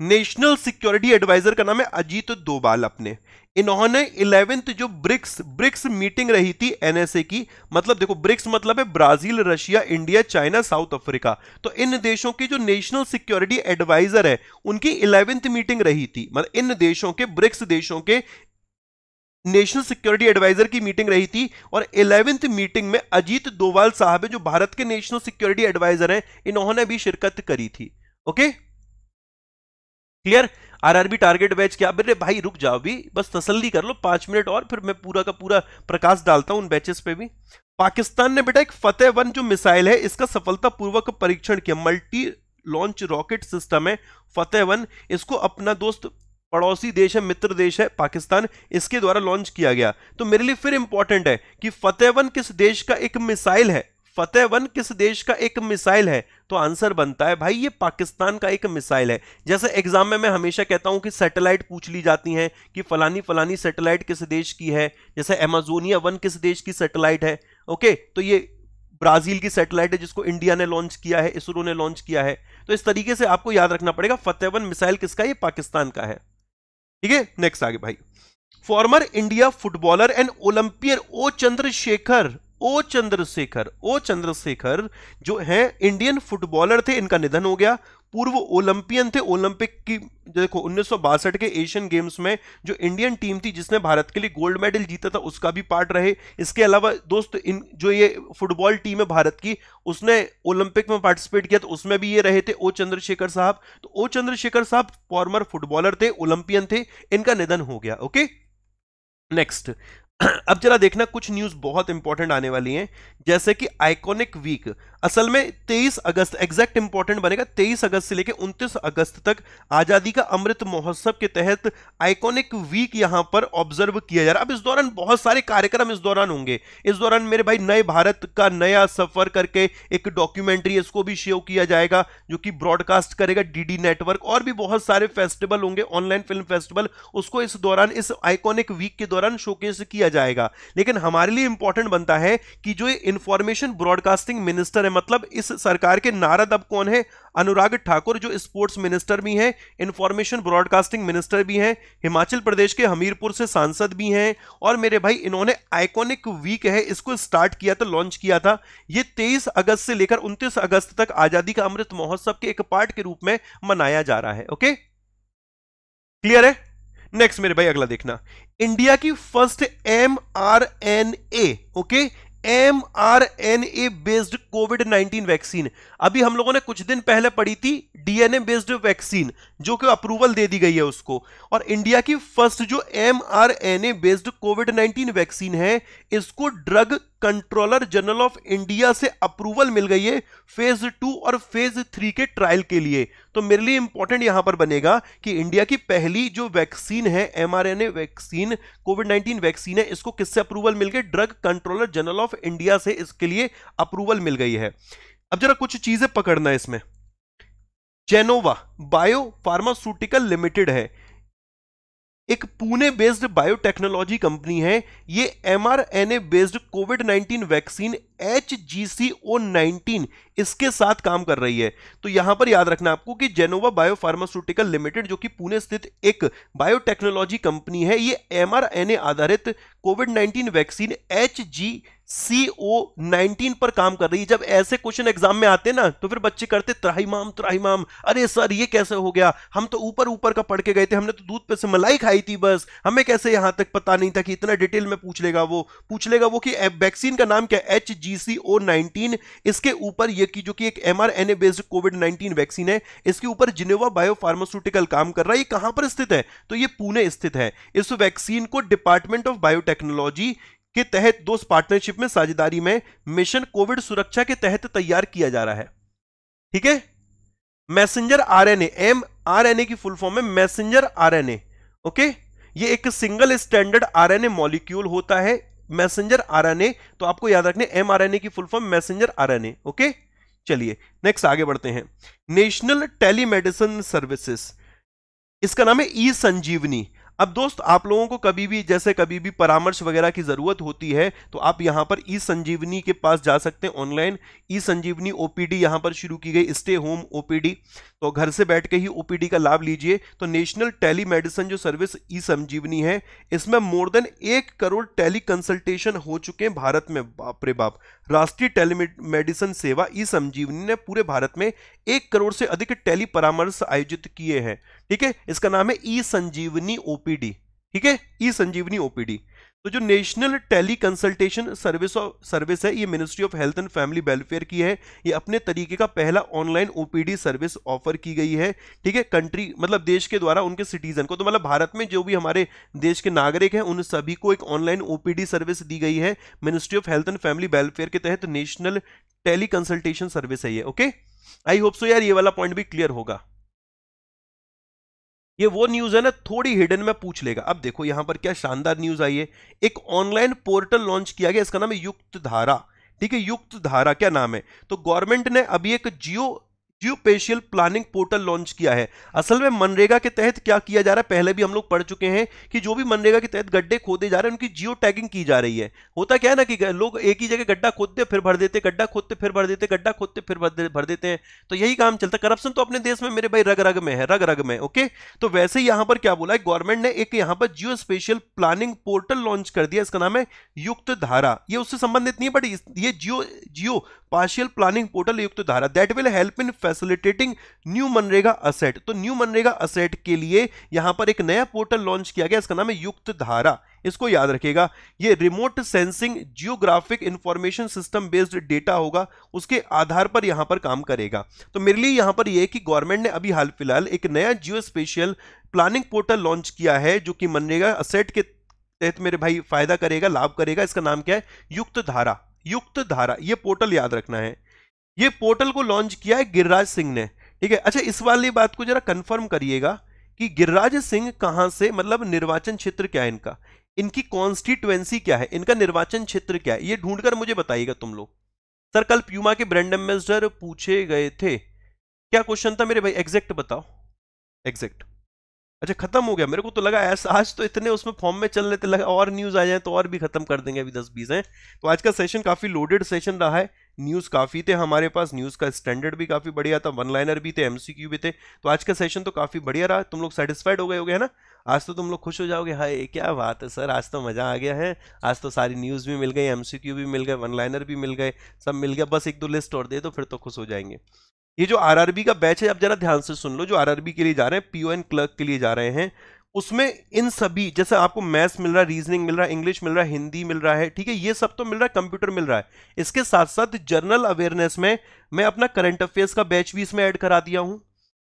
नेशनल सिक्योरिटी एडवाइजर का नाम है अजीत दोबाल अपने इन्होंने इलेवेंथ जो ब्रिक्स ब्रिक्स मीटिंग रही थी एनएसए की मतलब देखो ब्रिक्स मतलब है Brazil Russia India China South Africa तो इन देशों की जो नेशनल सिक्योरिटी एडवाइजर है उनकी इलेवेंथ मीटिंग रही थी मतलब इन देशों के ब्रिक्स देशों के नेशनल सिक्योरिटी एडवाइजर की मीटिंग रही थी और इलेवेंथ मीटिंग में अजीत दोवाल साहब जो भारत के नेशनल सिक्योरिटी एडवाइजर हैं इन्होंने भी शिरकत करी थी okay okay? Clear RRB target batch क्या बोले भाई रुक जाओ भी बस तसल्ली कर लो पांच मिनट और फिर मैं पूरा का पूरा प्रकाश डालता हूं उन बैचेस पे भी पाकिस्तान ने बेटा एक फतेह वन जो मिसाइल है इसका सफलतापूर्वक परीक्षण किया मल्टी लॉन्च रॉकेट सिस्टम है फतेह वन इसको अपना दोस्त पड़ोसी देश है मित्र देश है पाकिस्तान इसके द्वारा लॉन्च किया गया तो मेरे लिए फिर इंपॉर्टेंट है कि फतेह वन किस देश का एक मिसाइल है फतेह वन किस देश का एक मिसाइल है तो आंसर बनता है भाई ये पाकिस्तान का एक मिसाइल है जैसे एग्जाम में मैं हमेशा कहता हूं कि सैटेलाइट पूछ ली जाती हैं कि फलानी फलानी सैटेलाइट किस देश की है जैसे एमेजोनिया वन किस देश की सैटेलाइट है ओके तो ये ब्राजील की सैटेलाइट है जिसको इंडिया ने लॉन्च किया है इसरो ने लॉन्च किया है तो इस तरीके से आपको याद रखना पड़ेगा फतेह वन मिसाइल किसका ये पाकिस्तान का है ठीक है नेक्स्ट आगे भाई former India footballer and Olympian O Chandrasekhar O Chandrasekhar O Chandrasekhar जो है इंडियन फुटबॉलर थे इनका निधन हो गया पूर्व ओलंपियन थे ओलंपिक की देखो उन्नीस के एशियन गेम्स में जो इंडियन टीम थी जिसने भारत के लिए गोल्ड मेडल जीता था उसका भी पार्ट रहे इसके अलावा दोस्त इन जो ये फुटबॉल टीम है भारत की उसने ओलंपिक में पार्टिसिपेट किया तो उसमें भी ये रहे थे ओ चंद्रशेखर साहब तो ओ चंद्रशेखर साहब फॉर्मर फुटबॉलर थे ओलंपियन थे इनका निधन हो गया ओके नेक्स्ट अब जरा देखना कुछ न्यूज बहुत इंपॉर्टेंट आने वाली हैं जैसे कि आइकॉनिक वीक असल में 23 अगस्त एग्जैक्ट इंपॉर्टेंट बनेगा 23 अगस्त से लेकर 29 अगस्त तक आजादी का अमृत महोत्सव के तहत आइकॉनिक वीक यहां पर ऑब्जर्व किया जा रहा है अब इस दौरान बहुत सारे कार्यक्रम इस दौरान होंगे इस दौरान मेरे भाई नए भारत का नया सफर करके एक डॉक्यूमेंट्री इसको भी शेयर किया जाएगा जो कि ब्रॉडकास्ट करेगा डीडी नेटवर्क और भी बहुत सारे फेस्टिवल होंगे ऑनलाइन फिल्म फेस्टिवल उसको इस दौरान इस आइकॉनिक वीक के दौरान शोकेस किया जाएगा लेकिन हमारे लिए इंपॉर्टेंट बनता है कि जो इंफॉर्मेशन ब्रॉडकास्टिंग मिनिस्टर मतलब इस सरकार के नारद अब कौन है अनुराग ठाकुर जो स्पोर्ट्स मिनिस्टर भी हैं इंफॉर्मेशन ब्रॉडकास्टिंग मिनिस्टर भी हैं हिमाचल प्रदेश के हमीरपुर से सांसद भी हैं और मेरे भाई इन्होंने आइकॉनिक वीक है इसको स्टार्ट किया था लॉन्च किया था ये 23 अगस्त से लेकर 29 अगस्त तक आज़ादी का अमृत महोत्सव के एक पार्ट के रूप में मनाया जा रहा है ओके क्लियर है नेक्स्ट मेरे भाई अगला देखना इंडिया की first M R N okay M R N A based Covid 19 vaccine अभी हम लोगों ने कुछ दिन पहले पढ़ी थी डीएनए बेस्ड वैक्सीन जो कि अप्रूवल दे दी गई है उसको और इंडिया की फर्स्ट जो M R N A based Covid nineteen vaccine है इसको drug controller general of India से अप्रूवल मिल गई है फेज टू और फेज थ्री के ट्रायल के लिए तो मेरे लिए इंपॉर्टेंट यहां पर बनेगा कि इंडिया की पहली जो वैक्सीन है ए वैक्सीन कोविड 19 वैक्सीन है इसको किससे अप्रूवल मिल गई drug controller general of India से इसके लिए अप्रूवल मिल गई है अब जरा कुछ चीजें पकड़ना है इसमें जेनोवा बायो फार्मास्यूटिकल लिमिटेड है एक पुणे बेस्ड बायोटेक्नोलॉजी कंपनी है ये mRNA based Covid 19 vaccine H G C O nineteen इसके साथ काम कर रही है तो यहां पर याद रखना आपको कि जेनोवा बायोफार्मास्यूटिकल लिमिटेड जो कि पुणे स्थित एक बायोटेक्नोलॉजी कंपनी है ये एमआरएनए आधारित Covid 19 vaccine H G C O nineteen पर काम कर रही है जब ऐसे क्वेश्चन एग्जाम में आते ना तो फिर बच्चे करते त्राहीमाम त्राहीमाम अरे सर ये कैसे हो गया हम तो ऊपर ऊपर का पढ़ के गए थे हमने तो दूध पे से मलाई खाई थी बस हमें कैसे यहां तक पता नहीं था कि इतना डिटेल में पूछ लेगा वो पूछ लेगा वो कि वैक्सीन का नाम क्या एच जीसीओ 19 इसके ऊपर ये की जो कि एक एमआरएनए बेस्ड कोविड 19 वैक्सीन है इसके ऊपर जिनेवा बायोफार्मास्यूटिकल काम कर रहा है ये कहां पर स्थित है तो ये पुणे स्थित है इस वैक्सीन को डिपार्टमेंट ऑफ बायोटेक्नोलॉजी के तहत दो पार्टनरशिप में साझेदारी में मिशन कोविड सुरक्षा के तहत तैयार किया जा रहा है ठीक है मैसेंजर आरएनए एम आरएनए की फुल फॉर्म है मैसेंजर आरएनए ओके ये एक सिंगल स्टैंडर्ड आरएनए मॉलिक्यूल होता है मैसेंजर आरएनए तो आपको याद रखने ए की full form messenger RNA okay चलिए नेक्स्ट आगे बढ़ते हैं नेशनल टेलीमेडिसिन सर्विसेस इसका नाम है ई संजीवनी अब दोस्त आप लोगों को कभी भी जैसे कभी भी परामर्श वगैरह की ज़रूरत होती है तो आप यहाँ पर ई संजीवनी के पास जा सकते हैं ऑनलाइन ई संजीवनी ओपीडी यहाँ पर शुरू की गई स्टे होम ओपीडी तो घर से बैठ के ही ओपीडी का लाभ लीजिए तो नेशनल टेली मेडिसन जो सर्विस ई संजीवनी है इसमें मोर देन एक करोड़ टेली कंसल्टेशन हो चुके हैं भारत में बाप रे बाप राष्ट्रीय टेली मेडिसन सेवा ई संजीवनी ने पूरे भारत में एक करोड़ से अधिक टेली परामर्श आयोजित किए हैं ठीक है इसका नाम है ई संजीवनी ओपीडी ठीक है ई संजीवनी ओपीडी तो जो national tele consultation service of service है ये ministry of health and family welfare की है ये अपने तरीके का पहला ऑनलाइन ओपीडी सर्विस ऑफर की गई है ठीक है कंट्री मतलब देश के द्वारा उनके सिटीजन को तो मतलब भारत में जो भी हमारे देश के नागरिक हैं उन सभी को एक ऑनलाइन ओपीडी सर्विस दी गई है ministry of health and family welfare के तहत नेशनल टेली कंसल्टेशन सर्विस है ये ओके आई होप सो यार ये वाला पॉइंट भी क्लियर होगा ये वो न्यूज है ना थोड़ी हिडन में पूछ लेगा अब देखो यहां पर क्या शानदार न्यूज आई है एक ऑनलाइन पोर्टल लॉन्च किया गया इसका नाम है युक्त धारा ठीक है युक्त धारा क्या नाम है तो गवर्नमेंट ने अभी एक geo geospatial planning portal launch किया है असल में मनरेगा के तहत क्या किया जा रहा है पहले भी हम लोग पढ़ चुके हैं कि जो भी मनरेगा के तहत गड्ढे खोदे जा रहे हैं उनकी जियो टैगिंग की जा रही है होता क्या है ना कि लोग एक ही जगह गड्ढा खोदते फिर भर देते गड्ढा खोदते फिर भर देते गड्ढा खोदते फिर भर देते हैं तो यही काम चलता करप्शन तो अपने देश में मेरे भाई रग रग में है रग रग में ओके तो वैसे यहां पर क्या बोला है गवर्नमेंट ने एक यहां पर geospatial planning portal launch कर दिया इसका नाम है युक्त धारा ये उससे संबंधित नहीं है बट ये geo geo partial planning portal Yukt Dhara that will help in facilitating new MNREGA asset तो न्यू मनरेगा असेट के लिए यहां पर एक नया पोर्टल लॉन्च किया गया इसका नाम है युक्त धारा इसको याद रखेगा ये remote sensing geographic information system based data होगा उसके आधार पर यहां पर काम करेगा तो मेरे लिए यहां पर यह है कि गवर्नमेंट ने अभी हाल फिलहाल एक नया geo special planning portal launch किया है जो कि मनरेगा असेट के तहत मेरे भाई फायदा करेगा लाभ करेगा इसका नाम क्या है युक्त धारा युक्त धारा ये पोर्टल याद रखना है ये पोर्टल को लॉन्च किया है गिरिराज सिंह ने ठीक है अच्छा इस वाली बात को जरा कंफर्म करिएगा कि गिरिराज सिंह कहां से मतलब निर्वाचन क्षेत्र क्या है इनका इनकी कॉन्स्टिट्युएंसी क्या है इनका निर्वाचन क्षेत्र क्या है ये ढूंढकर मुझे बताइएगा तुम लोग सर कल प्यूमा के ब्रांड एम्बेसडर पूछे गए थे क्या क्वेश्चन था मेरे भाई एग्जैक्ट बताओ एग्जैक्ट अच्छा खत्म हो गया मेरे को तो लगा ऐसा आज तो इतने उसमें फॉर्म में चल रहे थे लगा और न्यूज आ जाए तो और भी खत्म कर देंगे अभी दस बीस हैं तो आज का सेशन काफी लोडेड सेशन रहा है न्यूज़ काफ़ी थे हमारे पास न्यूज़ का स्टैंडर्ड भी काफ़ी बढ़िया था वन लाइनर भी थे एमसीक्यू भी थे तो आज का सेशन तो काफ़ी बढ़िया रहा तुम लोग सेटिस्फाइड हो गए होगे है ना आज तो तुम लोग खुश हो जाओगे हाय क्या बात है सर आज तो मज़ा आ गया है आज तो सारी न्यूज़ भी मिल गई एम भी मिल गए वन लाइनर भी मिल गए सब मिल गया बस एक दो लिस्ट और दे दो फिर तो खुश हो जाएंगे ये जो आरआरबी का बैच है आप जरा ध्यान से सुन लो जो आरआरबी के लिए जा रहे हैं पीओ एन क्लर्क के लिए जा रहे हैं उसमें इन सभी जैसे आपको मैथ्स मिल रहा है रीजनिंग मिल रहा है इंग्लिश मिल रहा है हिंदी मिल रहा है ठीक है ये सब तो मिल रहा है कंप्यूटर मिल रहा है इसके साथ साथ जर्नल अवेयरनेस में मैं अपना करंट अफेयर्स का बैच भी इसमें ऐड करा दिया हूँ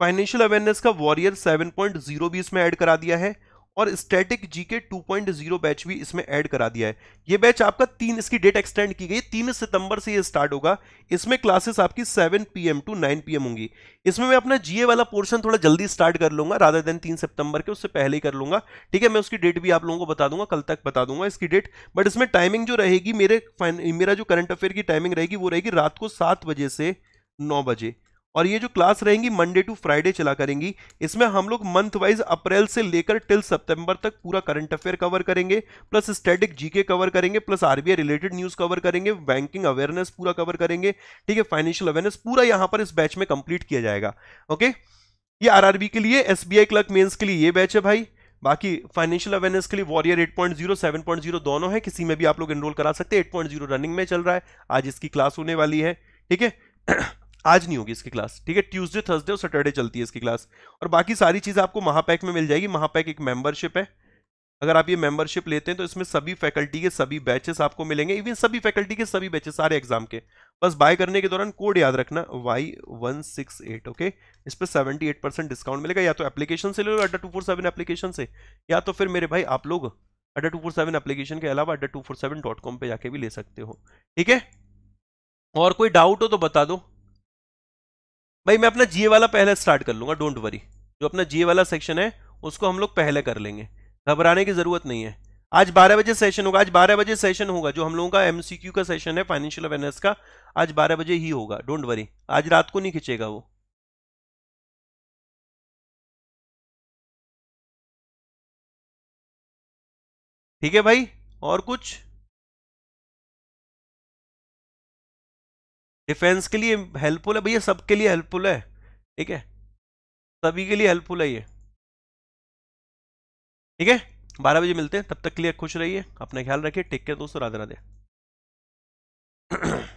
फाइनेंशियल अवेयरनेस का वॉरियर 7.0 भी इसमें ऐड करा दिया है और स्टैटिक जीके 2.0 बैच भी इसमें ऐड करा दिया है ये बैच आपका तीन इसकी डेट एक्सटेंड की गई तीन सितंबर से ये स्टार्ट होगा इसमें क्लासेस आपकी 7 पीएम टू 9 पीएम होंगी इसमें मैं अपना जीए वाला पोर्शन थोड़ा जल्दी स्टार्ट कर लूंगा राधा देन तीन सितंबर के उससे पहले ही कर लूंगा ठीक है मैं उसकी डेट भी आप लोगों को बता दूंगा कल तक बता दूंगा इसकी डेट बट इसमें टाइमिंग जो रहेगी मेरे मेरा जो करंट अफेयर की टाइमिंग रहेगी वो रहेगी रात को सात बजे से नौ बजे और ये जो क्लास रहेंगी मंडे टू फ्राइडे चला करेंगी इसमें हम लोग मंथ वाइज अप्रैल से लेकर टिल सितंबर तक पूरा करंट अफेयर कवर करेंगे प्लस स्टैटिक जीके कवर करेंगे plus RBI related news cover करेंगे बैंकिंग अवेयरनेस पूरा कवर करेंगे ठीक है फाइनेंशियल अवेयरनेस पूरा यहां पर इस बैच में कंप्लीट किया जाएगा ओके ये आर के लिए एसबीआई क्लर्क मेन्स के लिए ये बैच है भाई बाकी फाइनेंशियल अवेयरनेस के लिए वॉरियर 8.0 7.0 दोनों है किसी में भी आप लोग एनरोल करा सकते हैं 8.0 रनिंग में चल रहा है आज इसकी क्लास होने वाली है ठीक है आज नहीं होगी इसकी क्लास ठीक है ट्यूसडे थर्सडे और सैटरडे चलती है इसकी क्लास और बाकी सारी चीज़ें आपको महापैक में मिल जाएगी महापैक एक मेंबरशिप है अगर आप ये मेंबरशिप लेते हैं तो इसमें सभी फैकल्टी के सभी बैचेस आपको मिलेंगे इवन सभी फैकल्टी के सभी बैचेस सारे एग्जाम के बस बाय करने के दौरान कोड याद रखना Y one six eight okay इस पर सेवेंटी एट परसेंट डिस्काउंट मिलेगा या तो एप्लीकेशन से ले लो अड्डा टू फोर सेवन एप्लीकेशन से या तो फिर मेरे भाई आप लोग अड्डा टू फोर सेवन एप्लीकेशन के अलावा Adda two four seven dot com पर जाके भी ले सकते हो ठीक है और कोई डाउट हो तो बता दो भाई मैं अपना जीए वाला पहले स्टार्ट कर लूंगा डोंट वरी जो अपना जीए वाला सेक्शन है उसको हम लोग पहले कर लेंगे घबराने की ज़रूरत नहीं है आज 12 बजे सेशन होगा आज 12 बजे सेशन होगा जो हम लोगों का एमसीक्यू का सेशन है फाइनेंशियल अवेयरनेस का आज 12 बजे ही होगा डोंट वरी आज रात को नहीं खिंचेगा वो ठीक है भाई और कुछ डिफेंस के लिए हेल्पफुल है भैया सबके लिए हेल्पफुल है ठीक है सभी के लिए हेल्पफुल है ये ठीक है बारह बजे मिलते हैं तब तक के लिए खुश रहिए अपना ख्याल रखिए टेक केयर दोस्तों राधे राधे